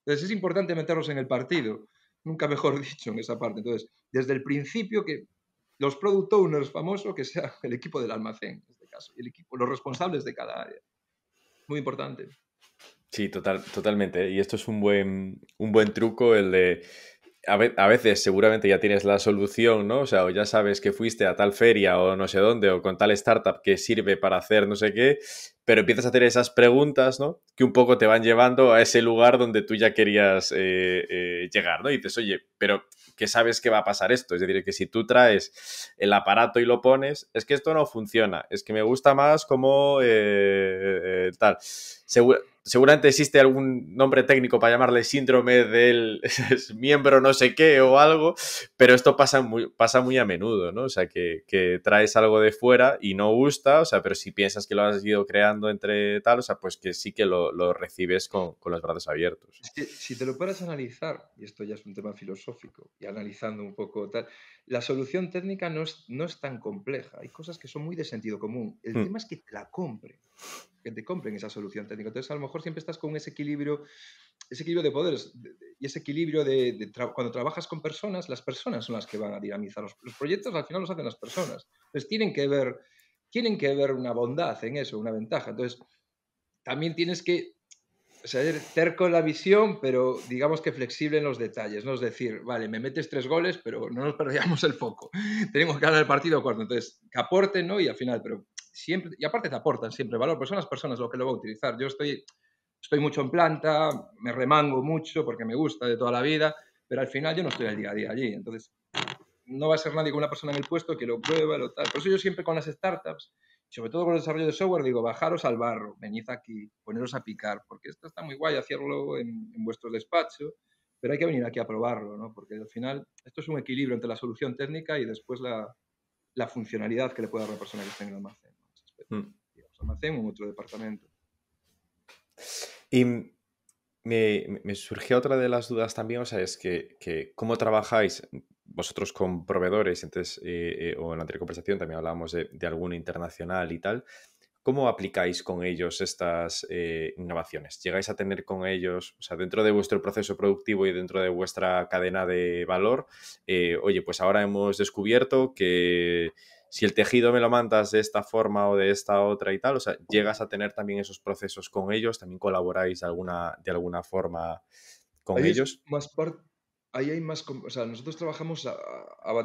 entonces es importante meterlos en el partido, nunca mejor (laughs) dicho en esa parte. Entonces, desde el principio que los product owners famosos, que sea el equipo del almacén, en este caso, el equipo, los responsables de cada área. Muy importante. Sí, total, totalmente. Y esto es un buen, un buen truco, el de a veces seguramente ya tienes la solución, ¿no? O sea, o ya sabes que fuiste a tal feria o no sé dónde o con tal startup que sirve para hacer no sé qué, pero empiezas a hacer esas preguntas, ¿no? Que un poco te van llevando a ese lugar donde tú ya querías eh, eh, llegar, ¿no? Y dices, oye, pero qué sabes que va a pasar esto. Es decir, que si tú traes el aparato y lo pones, es que esto no funciona, es que me gusta más como eh, tal. Seguro seguramente existe algún nombre técnico para llamarle síndrome del (laughs) miembro no sé qué o algo, pero esto pasa muy, pasa muy a menudo, ¿no? O sea, que, traes algo de fuera y no gusta, o sea, pero si piensas que lo has ido creando entre tal, o sea, pues que sí que lo, recibes con, los brazos abiertos. Si, te lo puedes analizar, y esto ya es un tema filosófico, y analizando un poco tal, la solución técnica no es, no es tan compleja, hay cosas que son muy de sentido común, el hmm. tema es que la compre que te compren esa solución técnica. Entonces, a lo mejor siempre estás con ese equilibrio, ese equilibrio de poderes y ese equilibrio de, cuando trabajas con personas, las personas son las que van a dinamizar los, proyectos, al final los hacen las personas. Entonces, tienen que ver, tienen que ver una bondad en eso, una ventaja. Entonces, también tienes que ser cerco en la visión, pero digamos que flexible en los detalles, ¿no? Es decir, vale, me metes tres goles, pero no nos (laughs) perdamos el foco. Tenemos que ganar el partido cuarto. Entonces, que aporten, ¿no? Y al final, pero siempre, y aparte te aportan siempre valor, pues son las personas lo que lo va a utilizar. Yo estoy, estoy mucho en planta, me remango mucho porque me gusta de toda la vida, pero al final yo no estoy el día a día allí. Entonces, no va a ser nadie con una persona en el puesto que lo prueba, lo tal. Por eso yo siempre con las startups, sobre todo con el desarrollo de software, digo, bajaros al barro, venid aquí, poneros a picar, porque esto está muy guay hacerlo en, en vuestro despacho, pero hay que venir aquí a probarlo, ¿no? Porque al final esto es un equilibrio entre la solución técnica y después la, la funcionalidad que le puede dar la persona que está en el almacén mm. digamos, almacén en otro departamento. Y me, me, surgió otra de las dudas también, o sea, es que, que cómo trabajáis vosotros con proveedores, Entonces eh, eh, o en la anterior conversación también hablábamos de, de alguno internacional y tal, ¿cómo aplicáis con ellos estas eh, innovaciones? ¿Llegáis a tener con ellos, o sea, dentro de vuestro proceso productivo y dentro de vuestra cadena de valor, oye, pues ahora hemos descubierto que si el tejido me lo mandas de esta forma o de esta otra y tal, o sea, llegas a tener también esos procesos con ellos, también colaboráis de alguna, de alguna forma con ellos. Más Ahí hay más, o sea, nosotros trabajamos a,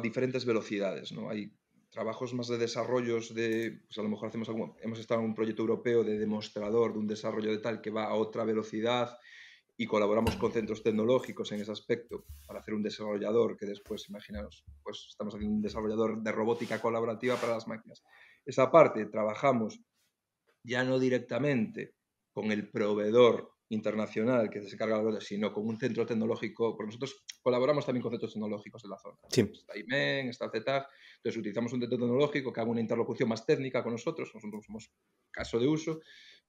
diferentes velocidades, ¿no? Hay trabajos más de desarrollos de, pues a lo mejor hacemos hemos estado en un proyecto europeo de demostrador, de un desarrollo de tal que va a otra velocidad, y colaboramos con centros tecnológicos en ese aspecto para hacer un desarrollador que después, imaginaos, pues estamos haciendo un desarrollador de robótica colaborativa para las máquinas. Esa parte trabajamos ya no directamente con el proveedor internacional que se carga la eso sino con un centro tecnológico, porque nosotros colaboramos también con centros tecnológicos de la zona. Sí. Está IMEN, está CETAG, entonces utilizamos un centro tecnológico que haga una interlocución más técnica con nosotros, nosotros somos caso de uso,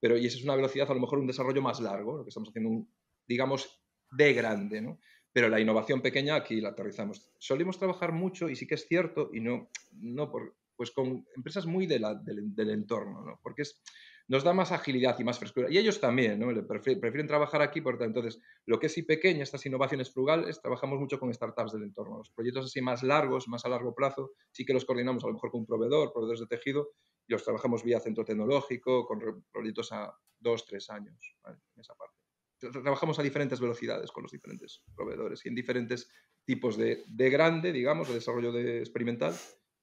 pero y esa es una velocidad, a lo mejor un desarrollo más largo, lo que estamos haciendo un, digamos, de grande, ¿no? Pero la innovación pequeña aquí la aterrizamos. Solemos trabajar mucho y sí que es cierto, y no, no por, pues con empresas muy de del, entorno, ¿no? Porque es, nos da más agilidad y más frescura. Y ellos también, ¿no? Prefieren, trabajar aquí, por entonces, lo que es pequeña, estas innovaciones frugales, trabajamos mucho con startups del entorno. Los proyectos así más largos, más a largo plazo, sí que los coordinamos a lo mejor con un proveedor, proveedores de tejido, y los trabajamos vía centro tecnológico, con proyectos a dos, tres años, En esa parte trabajamos a diferentes velocidades con los diferentes proveedores y en diferentes tipos de, grande, digamos, de desarrollo de experimental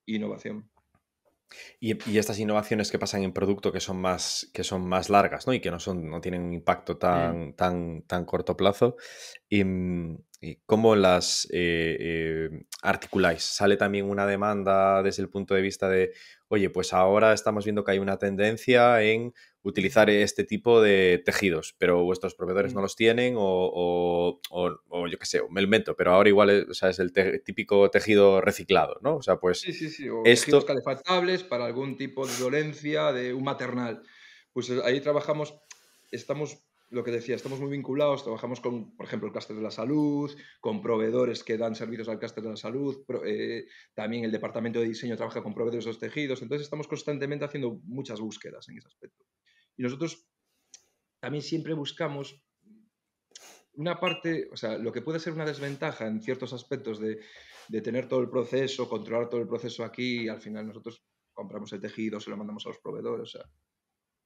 e innovación. Y, estas innovaciones que pasan en producto que son más, que son más largas, Y que no, son, no tienen un impacto tan, mm. tan, tan corto plazo. Em, y, ¿Cómo las eh, eh, articuláis? ¿Sale también una demanda desde el punto de vista de oye, pues ahora estamos viendo que hay una tendencia en utilizar este tipo de tejidos, pero vuestros proveedores mm. no los tienen o, yo qué sé, me invento, pero ahora igual es, el típico tejido reciclado, ¿no? O sea, pues... Sí, sí, o calefactables para algún tipo de dolencia de un maternal. Pues eh, ahí trabajamos, estamos lo que decía, estamos muy vinculados, trabajamos con, por ejemplo, el clúster de la salud, con proveedores que dan servicios al clúster de la salud, eh, también el departamento de diseño trabaja con proveedores de los tejidos, entonces estamos constantemente haciendo muchas búsquedas en ese aspecto. Y nosotros también siempre buscamos una parte, o sea, lo que puede ser una desventaja en ciertos aspectos de, de tener todo el proceso, controlar todo el proceso aquí, y al final nosotros compramos el tejido, se lo mandamos a los proveedores, o sea,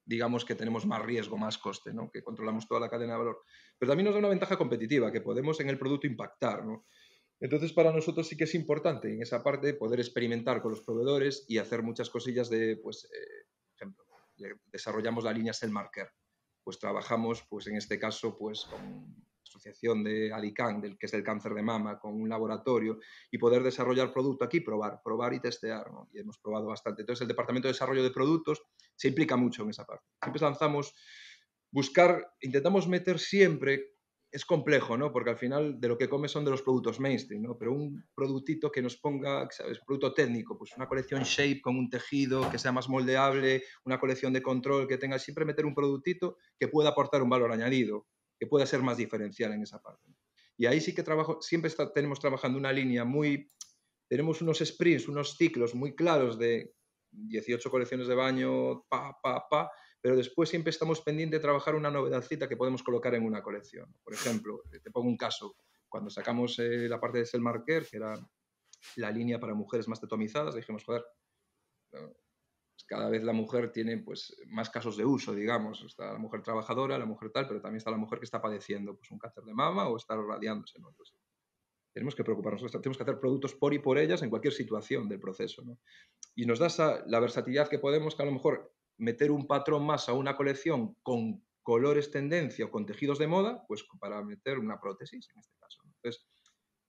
digamos que tenemos más riesgo, más coste, ¿no? que controlamos toda la cadena de valor. Pero también nos da una ventaja competitiva, que podemos en el producto impactar. Entonces, para nosotros sí que es importante en esa parte poder experimentar con los proveedores y hacer muchas cosillas de, pues, eh, ejemplo, desarrollamos la línea Selmarker. Pues trabajamos, pues en este caso, pues con asociación de alicán del, que es el cáncer de mama, con un laboratorio y poder desarrollar producto aquí, probar, probar y testear. Y hemos probado bastante. Entonces, el Departamento de Desarrollo de Productos se implica mucho en esa parte. Siempre lanzamos, buscar, intentamos meter siempre, es complejo, ¿no? Porque al final de lo que comes son de los productos mainstream, ¿no? Pero un productito que nos ponga, ¿sabes? Producto técnico, pues una colección shape con un tejido que sea más moldeable, una colección de control que tenga, siempre meter un productito que pueda aportar un valor añadido, que pueda ser más diferencial en esa parte. Y ahí sí que trabajo, siempre tenemos trabajando una línea muy, tenemos unos sprints, unos ciclos muy claros de 18 colecciones de baño, pa, pa, pa, pero después siempre estamos pendientes de trabajar una novedadcita que podemos colocar en una colección. Por ejemplo, eh, te pongo un caso, cuando sacamos eh, la parte de Selmarker, que era la línea para mujeres más tetomizadas, dijimos, joder, pues cada vez la mujer tiene pues, más casos de uso, digamos. Está la mujer trabajadora, la mujer tal, pero también está la mujer que está padeciendo pues, un cáncer de mama o está radiándose. ¿no? Tenemos que preocuparnos, tenemos que hacer productos por y por ellas en cualquier situación del proceso. Y nos da la versatilidad que podemos, que a lo mejor meter un patrón más a una colección con colores tendencia o con tejidos de moda, pues para meter una prótesis en este caso. Entonces,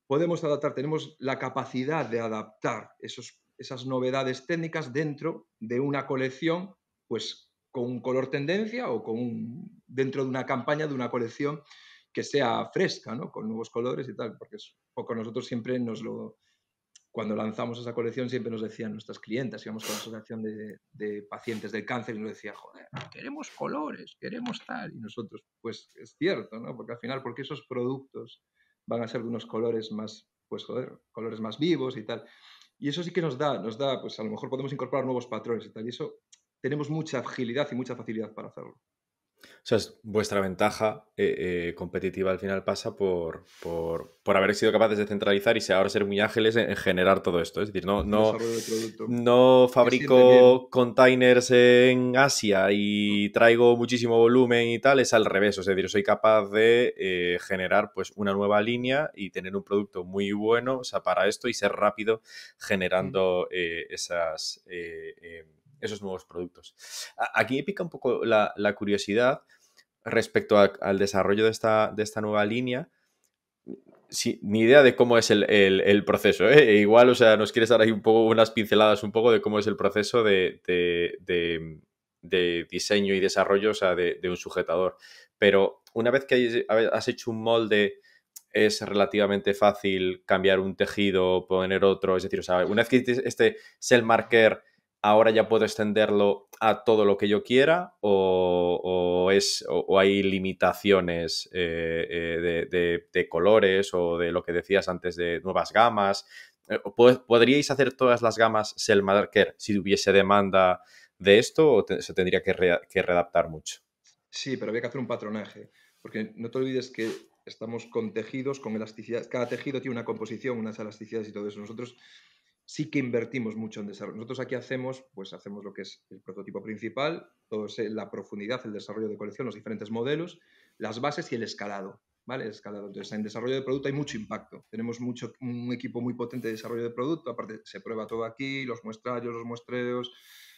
podemos adaptar, tenemos la capacidad de adaptar esos, esas novedades técnicas dentro de una colección, pues con un color tendencia o con un, dentro de una campaña de una colección que sea fresca, ¿no? Con nuevos colores y tal, porque nosotros siempre nos lo... Cuando lanzamos esa colección siempre nos decían nuestras clientas, íbamos con la asociación de, de pacientes del cáncer y nos decía, joder, queremos colores, queremos tal. Y nosotros, pues es cierto, ¿no? Porque al final, porque esos productos van a ser de unos colores más, pues joder, colores más vivos y tal. Y eso sí que nos da, nos da, pues a lo mejor podemos incorporar nuevos patrones y tal. Y eso tenemos mucha agilidad y mucha facilidad para hacerlo. O vuestra ventaja eh, eh, competitiva al final pasa por, haber sido capaces de centralizar y ahora ser muy ágiles en, generar todo esto. Es decir, no, no, no fabrico containers en Asia y mm. traigo muchísimo volumen y tal, es al revés. Es decir, soy capaz de eh, generar pues, una nueva línea y tener un producto muy bueno o sea, para esto y ser rápido mm. generando esas em, esos nuevos productos. Aquí me pica un poco la, curiosidad respecto al desarrollo de esta, nueva línea. ni idea de cómo es el, proceso. ¿eh? E igual, o sea, nos quieres dar ahí un poco, unas pinceladas un poco de cómo es el proceso de, diseño y desarrollo, de, un sujetador. Pero una vez que has hecho un molde, es relativamente fácil cambiar un tejido, poner otro. Es decir, una vez que este el marker ahora ya puedo extenderlo a todo lo que yo quiera o, es, hay limitaciones eh, eh, de, colores o de lo que decías antes de nuevas gamas. Eh, ¿Podríais hacer todas las gamas Selmarker si tuviese demanda de esto o se tendría que, redactar mucho? Sí, pero había que hacer un patronaje, porque no te olvides que estamos con tejidos, con elasticidad. Cada tejido tiene una composición, unas elasticidades y todo eso. Nosotros sí que invertimos mucho en desarrollo. Nosotros aquí hacemos, pues hacemos lo que es el prototipo principal, todo la profundidad, el desarrollo de colección, los diferentes modelos, las bases y el escalado. ¿Vale? escalado. Entonces, en desarrollo de producto hay mucho impacto. Tenemos mucho, un equipo muy potente de desarrollo de producto. Aparte, se prueba todo aquí, los muestrarios, los muestreos.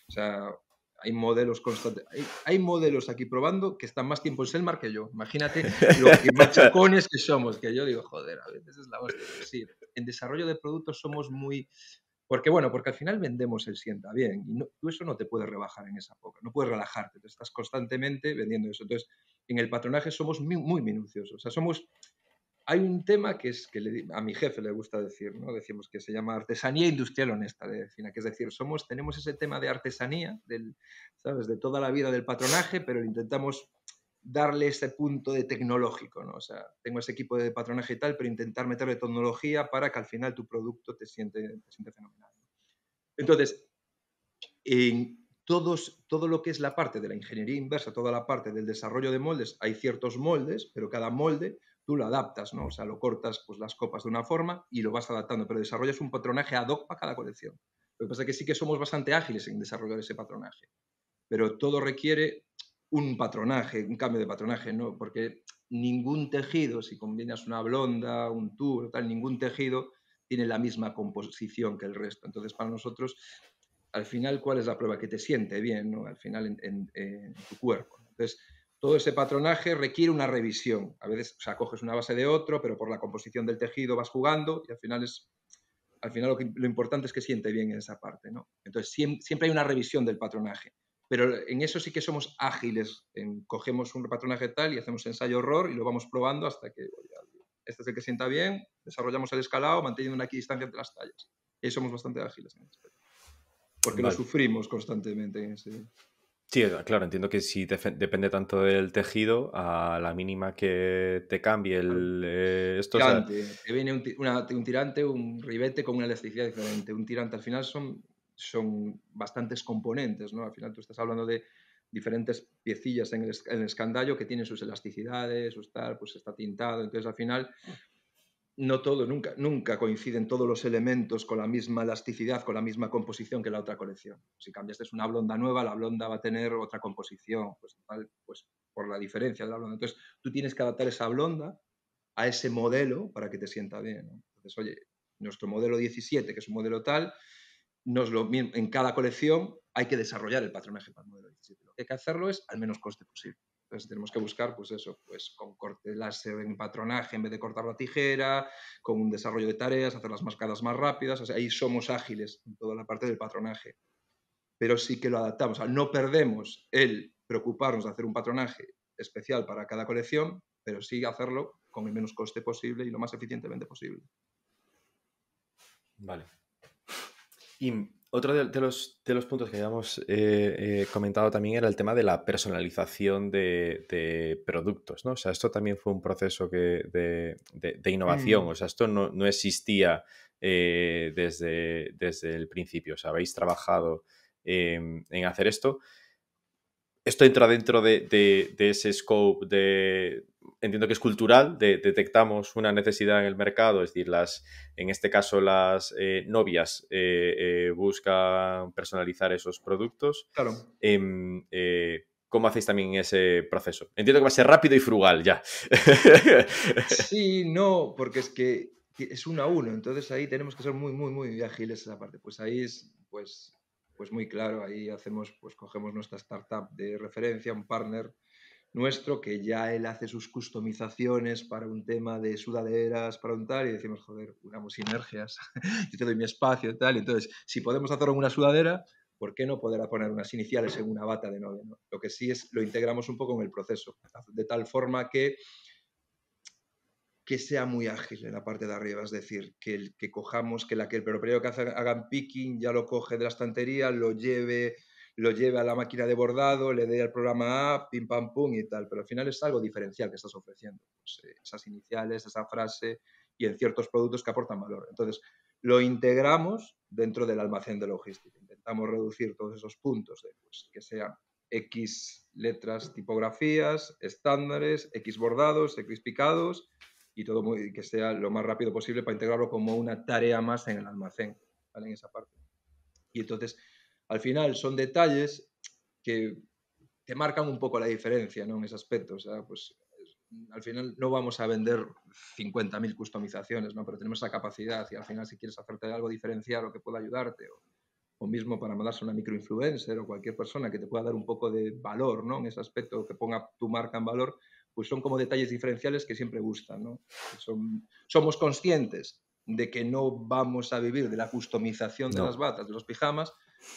O sea, hay modelos constantes. Hay, modelos aquí probando que están más tiempo en Selmar que yo. Imagínate (laughs) lo que machacones que somos, que yo digo, joder, a veces es la hostia. Sí, en desarrollo de productos somos muy, porque bueno, porque al final vendemos el sienta bien y tú eso no te puedes rebajar en esa época, no puedes relajarte, te estás constantemente vendiendo eso. Entonces, en el patronaje somos muy, minuciosos, somos... Hay un tema que es que a mi jefe le gusta decir, ¿no? Decimos que se llama artesanía industrial honesta, de que es decir, somos, tenemos ese tema de artesanía, del, ¿sabes? De toda la vida del patronaje, pero intentamos darle ese punto de tecnológico, ¿no? O sea, tengo ese equipo de patronaje y tal, pero intentar meterle tecnología para que al final tu producto te siente, fenomenal. Entonces, en todos, todo lo que es la parte de la ingeniería inversa, toda la parte del desarrollo de moldes, hay ciertos moldes, pero cada molde tú lo adaptas, ¿no? O sea, lo cortas pues, las copas de una forma y lo vas adaptando, pero desarrollas un patronaje ad hoc para cada colección. Lo que pasa es que sí que somos bastante ágiles en desarrollar ese patronaje, pero todo requiere un patronaje, un cambio de patronaje, ¿no? porque ningún tejido, si combinas una blonda, un tubo, tal, ningún tejido tiene la misma composición que el resto. Entonces, para nosotros, al final, ¿cuál es la prueba? Que te siente bien, ¿no? Al final, en, tu cuerpo. Entonces, todo ese patronaje requiere una revisión. A veces, o sea, coges una base de otro, pero por la composición del tejido vas jugando y al final es... Al final lo, importante es que siente bien en esa parte, ¿no? Entonces, siempre hay una revisión del patronaje pero en eso sí que somos ágiles. cogemos un patronaje tal y hacemos ensayo horror y lo vamos probando hasta que este es el que sienta bien, desarrollamos el escalado manteniendo una distancia entre las tallas. Y somos bastante ágiles en este Porque no sufrimos constantemente Sí, eh, claro, entiendo que si depende tanto del tejido, a la mínima que te cambie el, eh, esto, Tirante, que viene un tirante, un ribete con una elasticidad diferente. Un tirante al final son son bastantes componentes, ¿no? Al final tú estás hablando de diferentes piecillas en el, escandallo que tienen sus elasticidades, sus tal, pues está tintado, entonces al final no todo, nunca, nunca coinciden todos los elementos con la misma elasticidad, con la misma composición que la otra colección. Si cambiaste una blonda nueva, la blonda va a tener otra composición, pues, pues por la diferencia de la blonda. Entonces, tú tienes que adaptar esa blonda a ese modelo para que te sienta bien. ¿no? Entonces, oye, nuestro modelo 17, que es un modelo tal, en cada colección hay que desarrollar el patronaje para el modelo 17. Lo que hay que hacerlo es al menos coste posible. Entonces tenemos que buscar, pues eso, pues con corte láser en patronaje en vez de cortar la tijera, con un desarrollo de tareas, hacer las mascadas más rápidas, ahí somos ágiles en toda la parte del patronaje. Pero sí que lo adaptamos, no perdemos el preocuparnos de hacer un patronaje especial para cada colección, pero sí hacerlo con el menos coste posible y lo más eficientemente posible. Vale, y otro de, los, puntos que habíamos eh, eh, comentado también era el tema de la personalización de, productos, ¿no? O sea, esto también fue un proceso de, innovación, mm. o sea, esto no, existía eh, desde, desde el principio, o habéis trabajado em, en hacer esto. Esto entra dentro de, ese scope de entiendo que es cultural, detectamos una necesidad en el mercado, es decir, las, en este caso las eh, novias eh, eh, buscan personalizar esos productos. Claro. Em, ¿Cómo hacéis también ese proceso? Entiendo que va a ser rápido y frugal ya. (laughs) sí, no, porque es que es uno a uno, entonces ahí tenemos que ser muy, muy, muy ágiles esa parte. Pues ahí es, pues, pues muy claro, ahí hacemos, pues cogemos nuestra startup de referencia, un partner, nuestro que ya él hace sus customizaciones para un tema de sudaderas, para un tal, y decimos, joder, unamos sinergias, (laughs) yo te doy mi espacio y tal. Entonces, si podemos hacer una sudadera, ¿por qué no poder poner unas iniciales en una bata de novia? Lo que sí es, lo integramos un poco en el proceso, de tal forma que que sea muy ágil en la parte de arriba, es decir, que el que cojamos, que la que el propio que haga, hagan picking ya lo coge de la estantería, lo lleve lo lleve a la máquina de bordado, le dé al programa A, pim pam pum y tal, pero al final es algo diferencial que estás ofreciendo, pues, eh, esas iniciales, esa frase y en ciertos productos que aportan valor. Entonces, lo integramos dentro del almacén de logística. Intentamos reducir todos esos puntos de pues, que sean X letras, tipografías, estándares, X bordados, X picados y todo muy, que sea lo más rápido posible para integrarlo como una tarea más en el almacén, en esa parte. Y entonces al final son detalles que te marcan un poco la diferencia ¿no? en ese aspecto. pues al final no vamos a vender 50.000 customizaciones, ¿no? pero tenemos esa capacidad y al final si quieres hacerte algo diferenciado o que pueda ayudarte o, mismo para mandarse una microinfluencer o cualquier persona que te pueda dar un poco de valor ¿no? en ese aspecto, que ponga tu marca en valor, pues son como detalles diferenciales que siempre gustan. somos conscientes de que no vamos a vivir de la customización de las batas, de los pijamas,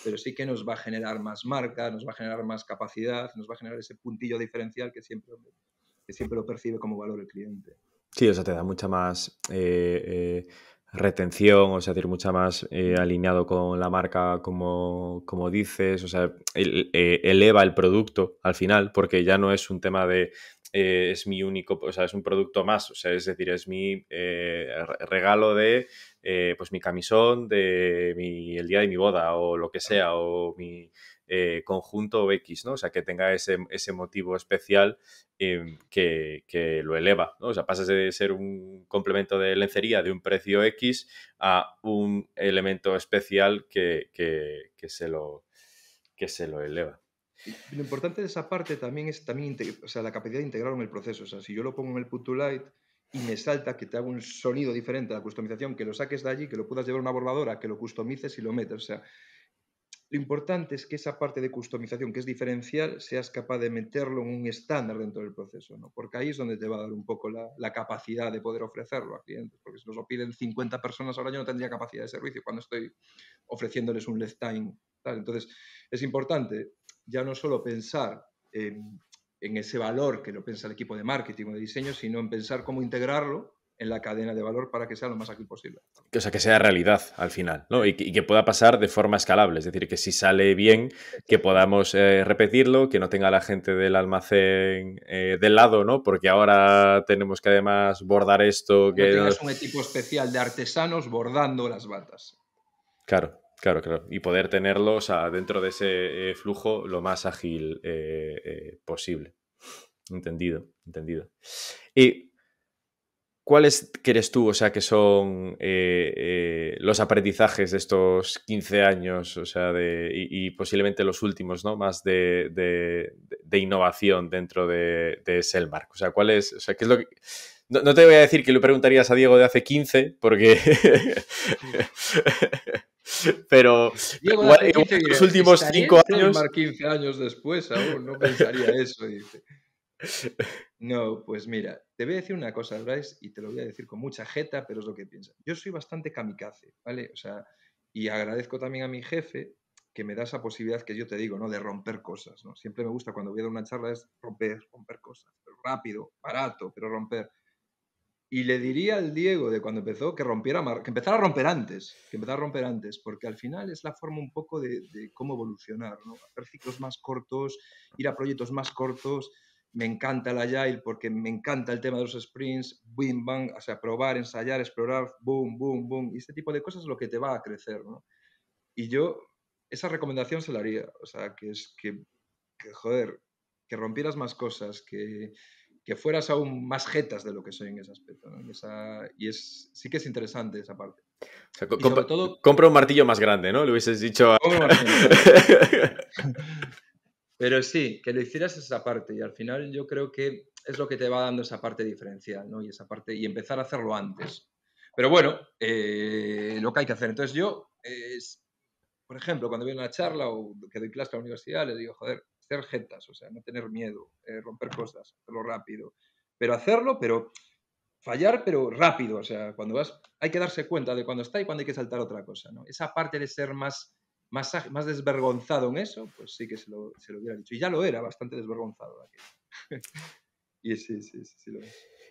pero sí que nos va a generar más marca, nos va a generar más capacidad, nos va a generar ese puntillo diferencial que siempre, siempre lo percibe como valor el cliente. Sí, o sea, te da mucha más eh, eh, retención, o sea, decir, mucha más eh, alineado con la marca, como, dices, o sea, eleva el producto al final, porque ya no es un tema de eh, es mi único, o sea, es un producto más, o sea, es decir, es mi eh, regalo de, eh, pues, mi camisón de el día de mi boda o lo que sea, o mi conjunto X, ¿no? O sea, que tenga ese, motivo especial em, que, lo eleva, ¿no? O sea, pasa de ser un complemento de lencería de un precio X a un elemento especial que se, lo, que se lo eleva. Lo importante de esa parte también es también, o sea, la capacidad de integrarlo en el proceso. O sea, si yo lo pongo en el Put to Light y me salta que te haga un sonido diferente a la customización, que lo saques de allí, que lo puedas llevar a una borradora, que lo customices y lo metas. O lo importante es que esa parte de customización, que es diferencial, seas capaz de meterlo en un estándar dentro del proceso, Porque ahí es donde te va a dar un poco la, capacidad de poder ofrecerlo a clientes. Porque si nos lo piden 50 personas ahora, yo no tendría capacidad de servicio cuando estoy ofreciéndoles un left time. Entonces, es importante ya no solo pensar en, ese valor que lo piensa el equipo de marketing o de diseño, sino en pensar cómo integrarlo en la cadena de valor para que sea lo más aquí posible. O sea, que sea realidad al final, ¿no? Y que, pueda pasar de forma escalable, es decir, que si sale bien, que podamos eh, repetirlo, que no tenga la gente del almacén eh, del lado, ¿no? Porque ahora tenemos que además bordar esto. Que tengas un equipo especial de artesanos bordando las batas. Claro, Claro, claro. Y poder tenerlos dentro de ese eh, flujo lo más ágil eh, eh, posible. Entendido, entendido. ¿Y cuáles crees tú, o sea, que son los aprendizajes de estos 15 años, o sea, y, posiblemente los últimos, ¿no? Más de, innovación dentro de, Selmark. O sea, ¿cuál es, o sea, qué es lo que... No, te voy a decir que lo preguntarías a Diego de hace 15, porque. (laughs) Pero, los últimos cinco años. 15 años después, aún no pensaría (laughs) eso, No, pues mira, te voy a decir una cosa, Bryce, y te lo voy a decir con mucha jeta, pero es lo que piensa. Yo soy bastante kamikaze, ¿vale? O sea, y agradezco también a mi jefe que me da esa posibilidad que yo te digo, ¿no? De romper cosas, ¿no? Siempre me gusta cuando voy a dar una charla es romper, romper cosas, pero rápido, barato, pero romper. Y le diría al Diego de cuando empezó que rompiera que empezara a romper antes, que empezara a romper antes, porque al final es la forma un poco de, cómo evolucionar, Hacer ciclos más cortos, ir a proyectos más cortos. Me encanta el Agile porque me encanta el tema de los sprints, boom, bang, o sea, probar, ensayar, explorar, boom, boom, boom. Y este tipo de cosas es lo que te va a crecer, Y yo esa recomendación se la haría, o sea, que es que, que joder, que rompieras más cosas, que, que fueras aún más jetas de lo que soy en ese aspecto. Y, es, sí que es interesante esa parte. compra un martillo más grande, ¿no? Lo hubieses dicho. A... (laughs) Pero sí, que lo hicieras esa parte y al final yo creo que es lo que te va dando esa parte diferencial, ¿no? Y esa parte y empezar a hacerlo antes. Pero bueno, eh, lo que hay que hacer. Entonces yo, es por ejemplo, cuando voy a una charla o que doy clase a la universidad, le digo, joder, ser jetas, o sea, no tener miedo, eh, romper cosas, hacerlo rápido. Pero hacerlo, pero fallar, pero rápido, o sea, cuando vas, hay que darse cuenta de cuando está y cuando hay que saltar otra cosa, ¿no? Esa parte de ser más, más, desvergonzado en eso, pues sí que se lo, hubiera dicho. Y ya lo era, bastante desvergonzado. (laughs) y sí, sí, sí, sí lo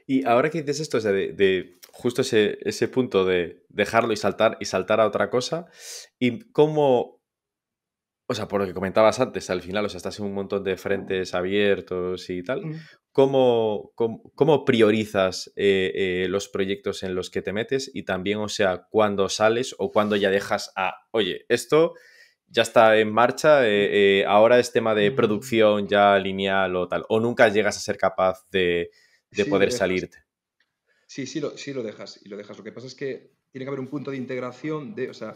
Y ahora que dices esto, o sea, de, justo ese, ese punto de dejarlo y saltar y saltar a otra cosa, ¿y cómo, o sea, por lo que comentabas antes, al final, o sea, estás en un montón de frentes abiertos y tal. Mm. ¿Cómo, cómo, priorizas eh, eh, los proyectos en los que te metes? Y también, o sea, cuando sales o cuando ya dejas a, oye, esto ya está en marcha, eh, mm. ahora es tema de mm. producción ya lineal o tal, o nunca llegas a ser capaz de, poder salirte. Sí, sí lo, lo dejas, y lo dejas. Lo que pasa es que tiene que haber un punto de integración de, o sea,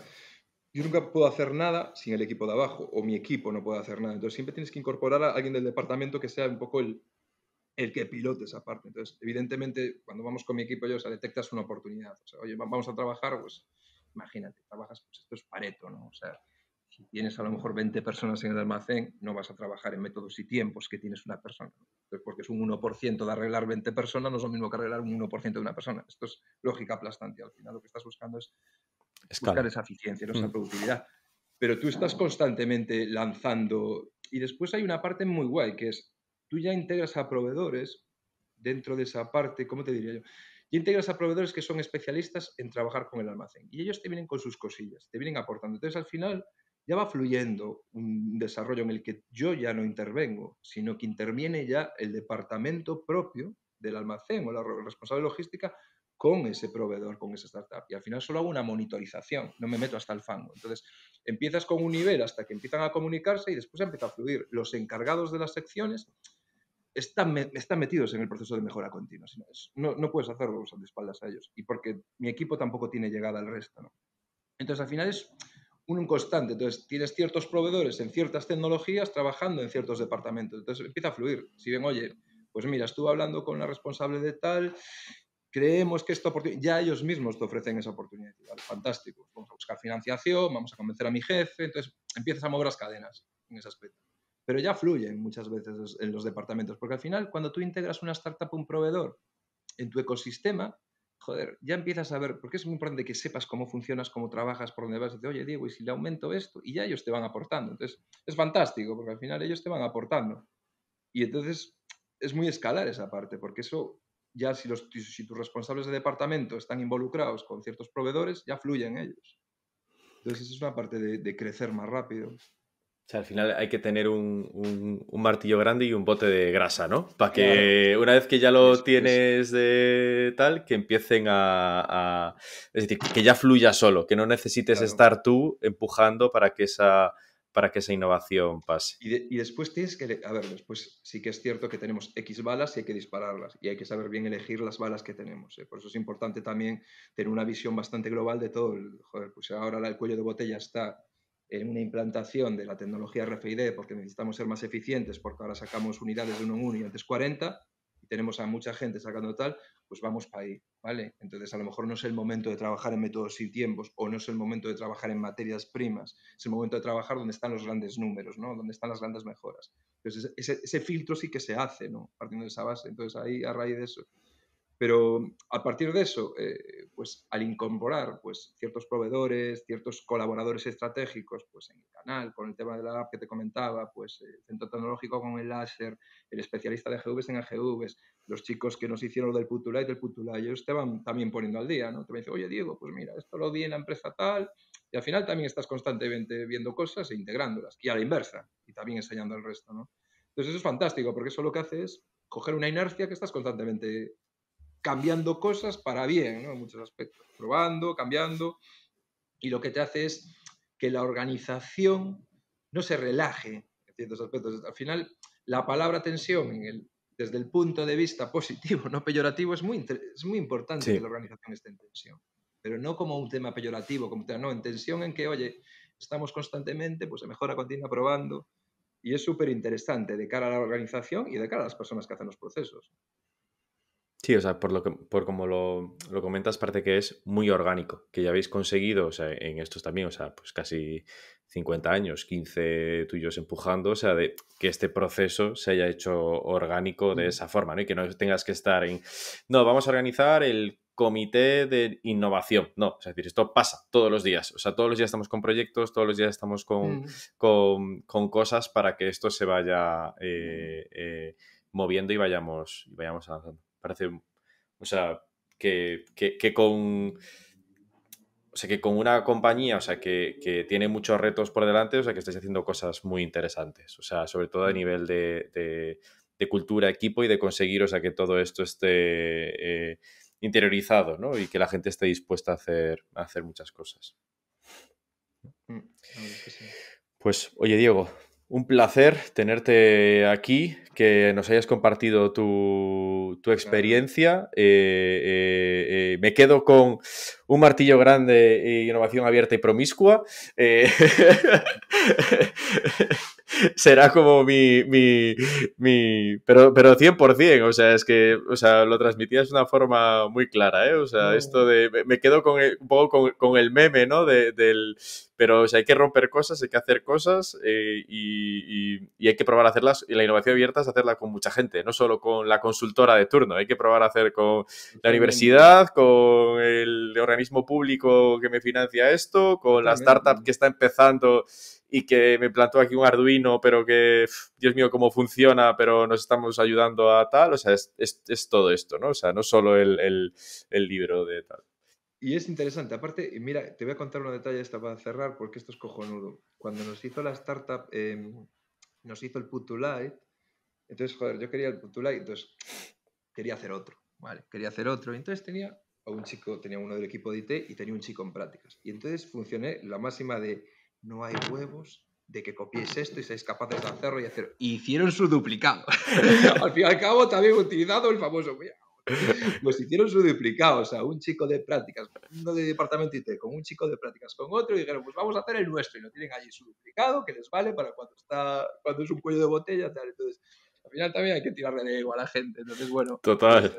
yo nunca puedo hacer nada sin el equipo de abajo, o mi equipo no puede hacer nada. Entonces siempre tienes que incorporar a alguien del departamento que sea un poco el, el que pilote esa parte. Entonces, evidentemente, cuando vamos con mi equipo, yo, o sea, detectas una oportunidad. oye, vamos a trabajar, pues imagínate, trabajas, pues esto es pareto, ¿no? O sea, si tienes a lo mejor 20 personas en el almacén, no vas a trabajar en métodos y tiempos que tienes una persona. Entonces, porque es un 1% de arreglar 20 personas, no es lo mismo que arreglar un 1% de una persona. Esto es lógica aplastante. Al final lo que estás buscando es buscar esa eficiencia, ¿no? esa mm. productividad. Pero tú estás constantemente lanzando. Y después hay una parte muy guay, que es, tú ya integras a proveedores dentro de esa parte, ¿cómo te diría yo? Y integras a proveedores que son especialistas en trabajar con el almacén. Y ellos te vienen con sus cosillas, te vienen aportando. Entonces, al final, ya va fluyendo un desarrollo en el que yo ya no intervengo, sino que interviene ya el departamento propio del almacén o la responsable logística con ese proveedor, con esa startup. Y al final solo hago una monitorización, no me meto hasta el fango. Entonces, empiezas con un nivel hasta que empiezan a comunicarse y después empieza a fluir. Los encargados de las secciones están, están metidos en el proceso de mejora continua. No, no puedes hacerlo de espaldas a ellos. Y porque mi equipo tampoco tiene llegada al resto. ¿no? Entonces, al final es un constante. Entonces, tienes ciertos proveedores en ciertas tecnologías trabajando en ciertos departamentos. Entonces, empieza a fluir. Si bien, oye, pues mira, estuve hablando con la responsable de tal creemos que esta oportunidad, ya ellos mismos te ofrecen esa oportunidad. Fantástico. Vamos a buscar financiación, vamos a convencer a mi jefe, entonces empiezas a mover las cadenas en ese aspecto. Pero ya fluyen muchas veces en los departamentos, porque al final cuando tú integras una startup un proveedor en tu ecosistema, joder, ya empiezas a ver, porque es muy importante que sepas cómo funcionas, cómo trabajas, por dónde vas, y dices, oye Diego, y si le aumento esto, y ya ellos te van aportando. Entonces, es fantástico, porque al final ellos te van aportando. Y entonces es muy escalar esa parte, porque eso ya si, los, si tus responsables de departamento están involucrados con ciertos proveedores, ya fluyen ellos. Entonces, esa es una parte de, crecer más rápido. O sea, al final hay que tener un, martillo grande y un bote de grasa, ¿no? Para que una vez que ya lo tienes de tal, que empiecen a, Es decir, que ya fluya solo, que no necesites estar tú empujando para que esa para que esa innovación pase. Y, después tienes que, a ver, después sí que es cierto que tenemos X balas y hay que dispararlas y hay que saber bien elegir las balas que tenemos. ¿eh? Por eso es importante también tener una visión bastante global de todo. El, joder, pues ahora el cuello de botella está en una implantación de la tecnología RFID porque necesitamos ser más eficientes porque ahora sacamos unidades de uno en uno y antes 40 tenemos a mucha gente sacando tal, pues vamos para ahí, ¿vale? Entonces a lo mejor no es el momento de trabajar en métodos y tiempos o no es el momento de trabajar en materias primas, es el momento de trabajar donde están los grandes números, ¿no? Donde están las grandes mejoras. Entonces ese, ese filtro sí que se hace, ¿no? Partiendo de esa base. Entonces ahí a raíz de eso pero a partir de eso, eh, pues al incorporar pues, ciertos proveedores, ciertos colaboradores estratégicos, pues en el canal, con el tema de la app que te comentaba, pues el centro tecnológico con el láser, el especialista de GVs en AGVs, los chicos que nos hicieron lo del Putulay, del Putulay, ellos te van también poniendo al día, ¿no? Te van oye Diego, pues mira, esto lo vi en la empresa tal, y al final también estás constantemente viendo cosas e integrándolas, y a la inversa, y también enseñando al resto, ¿no? Entonces eso es fantástico, porque eso lo que hace es coger una inercia que estás constantemente cambiando cosas para bien, En muchos aspectos, probando, cambiando, y lo que te hace es que la organización no se relaje en ciertos aspectos. Al final, la palabra tensión el, desde el punto de vista positivo, no peyorativo, es muy, es muy importante que la organización esté en tensión, pero no como un tema peyorativo, como un tema, no, en tensión en que, oye, estamos constantemente, pues se mejora continua, probando, y es súper interesante de cara a la organización y de cara a las personas que hacen los procesos. Sí, o sea, por, lo que, por como lo, comentas, parece que es muy orgánico, que ya habéis conseguido, o sea, en estos también, o sea, pues casi 50 años, 15 tuyos empujando, o sea, de que este proceso se haya hecho orgánico de esa forma, ¿no? Y que no tengas que estar en, no, vamos a organizar el comité de innovación. No, es decir, esto pasa todos los días. O sea, todos los días estamos con proyectos, todos los días estamos con, mm. cosas para que esto se vaya mm. eh, eh, moviendo y vayamos, y vayamos avanzando. Parece, o sea, que, con... O que con una compañía, o sea, que, tiene muchos retos por delante, o sea, que estáis haciendo cosas muy interesantes, o sea, sobre todo a mm. nivel de, cultura, equipo y de conseguir, o que todo esto esté eh, interiorizado, ¿no? Y que la gente esté dispuesta a hacer, a hacer muchas cosas. Mm, pues, oye, Diego, un placer tenerte aquí, que nos hayas compartido tu, experiencia. Eh, eh, eh, me quedo con un martillo grande, innovación abierta y promiscua. (laughs) será como mi, mi, mi, pero, pero 100%, o sea, es que, o sea, lo transmitías de una forma muy clara, ¿eh? O sea, mm. esto de, me quedo con un poco con, el meme, ¿no? del, pero, o sea, hay que romper cosas, hay que hacer cosas eh, y, y, hay que probar a hacerlas, y la innovación abierta es hacerla con mucha gente, no solo con la consultora de turno, hay que probar a hacer con la universidad, con el organismo público que me financia esto, con la startup que está empezando y que me plantó aquí un Arduino, pero que, Dios mío, cómo funciona, pero nos estamos ayudando a tal. O sea, es, todo esto, ¿no? O sea, no solo el, libro de tal. Y es interesante, aparte, eh, mira, te voy a contar un detalle esta para cerrar, porque esto es cojonudo. Cuando nos hizo la startup, em, nos hizo el put light. entonces, joder, yo quería el putulight entonces quería hacer otro, ¿vale? Quería hacer otro, entonces tenía a un chico, tenía uno del equipo de IT y tenía un chico en prácticas. Y entonces funcioné la máxima de no hay huevos de que copiéis esto y seáis capaces de hacerlo y hacerlo. Hicieron su duplicado. (laughs) al fin y al cabo, también utilizado el famoso. Pues hicieron su duplicado, o sea, un chico de prácticas, de departamento IT, con un chico de prácticas con otro, y dijeron, pues vamos a hacer el nuestro, y lo tienen allí su duplicado, que les vale para cuando está, cuando es un cuello de botella, tal. Entonces, al final también hay que tirarle de ego a la gente, entonces, bueno. Total.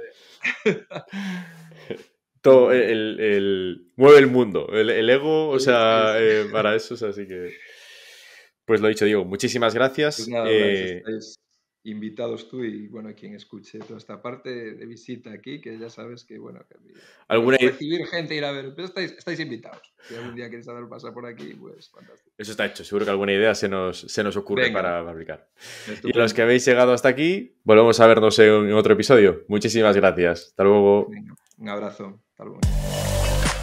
Pues, eh, (laughs) Todo, el, el, mueve el mundo, el, el ego, o sea, eh, para eso, o así que... Pues lo dicho, digo, muchísimas gracias. Pues nada, eh, pues, estáis invitados tú y, bueno, quien escuche toda esta parte de visita aquí, que ya sabes que, bueno, que ¿Alguna... recibir gente, ir a ver, pero estáis, estáis invitados. Si algún día queréis hacer pasar por aquí, pues fantástico. Eso está hecho, seguro que alguna idea se nos, se nos ocurre para fabricar. Y los que habéis llegado hasta aquí, volvemos a vernos en, otro episodio. Muchísimas gracias. Hasta luego. Un abrazo.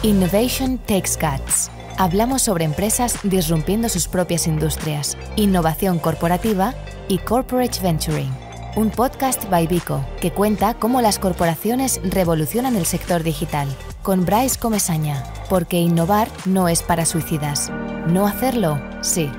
Innovation takes guts. Hablamos sobre empresas disrumpiendo sus propias industrias, innovación corporativa y corporate venturing. Un podcast by Vico que cuenta cómo las corporaciones revolucionan el sector digital. Con Bryce Comesaña, porque innovar no es para suicidas. No hacerlo, sí.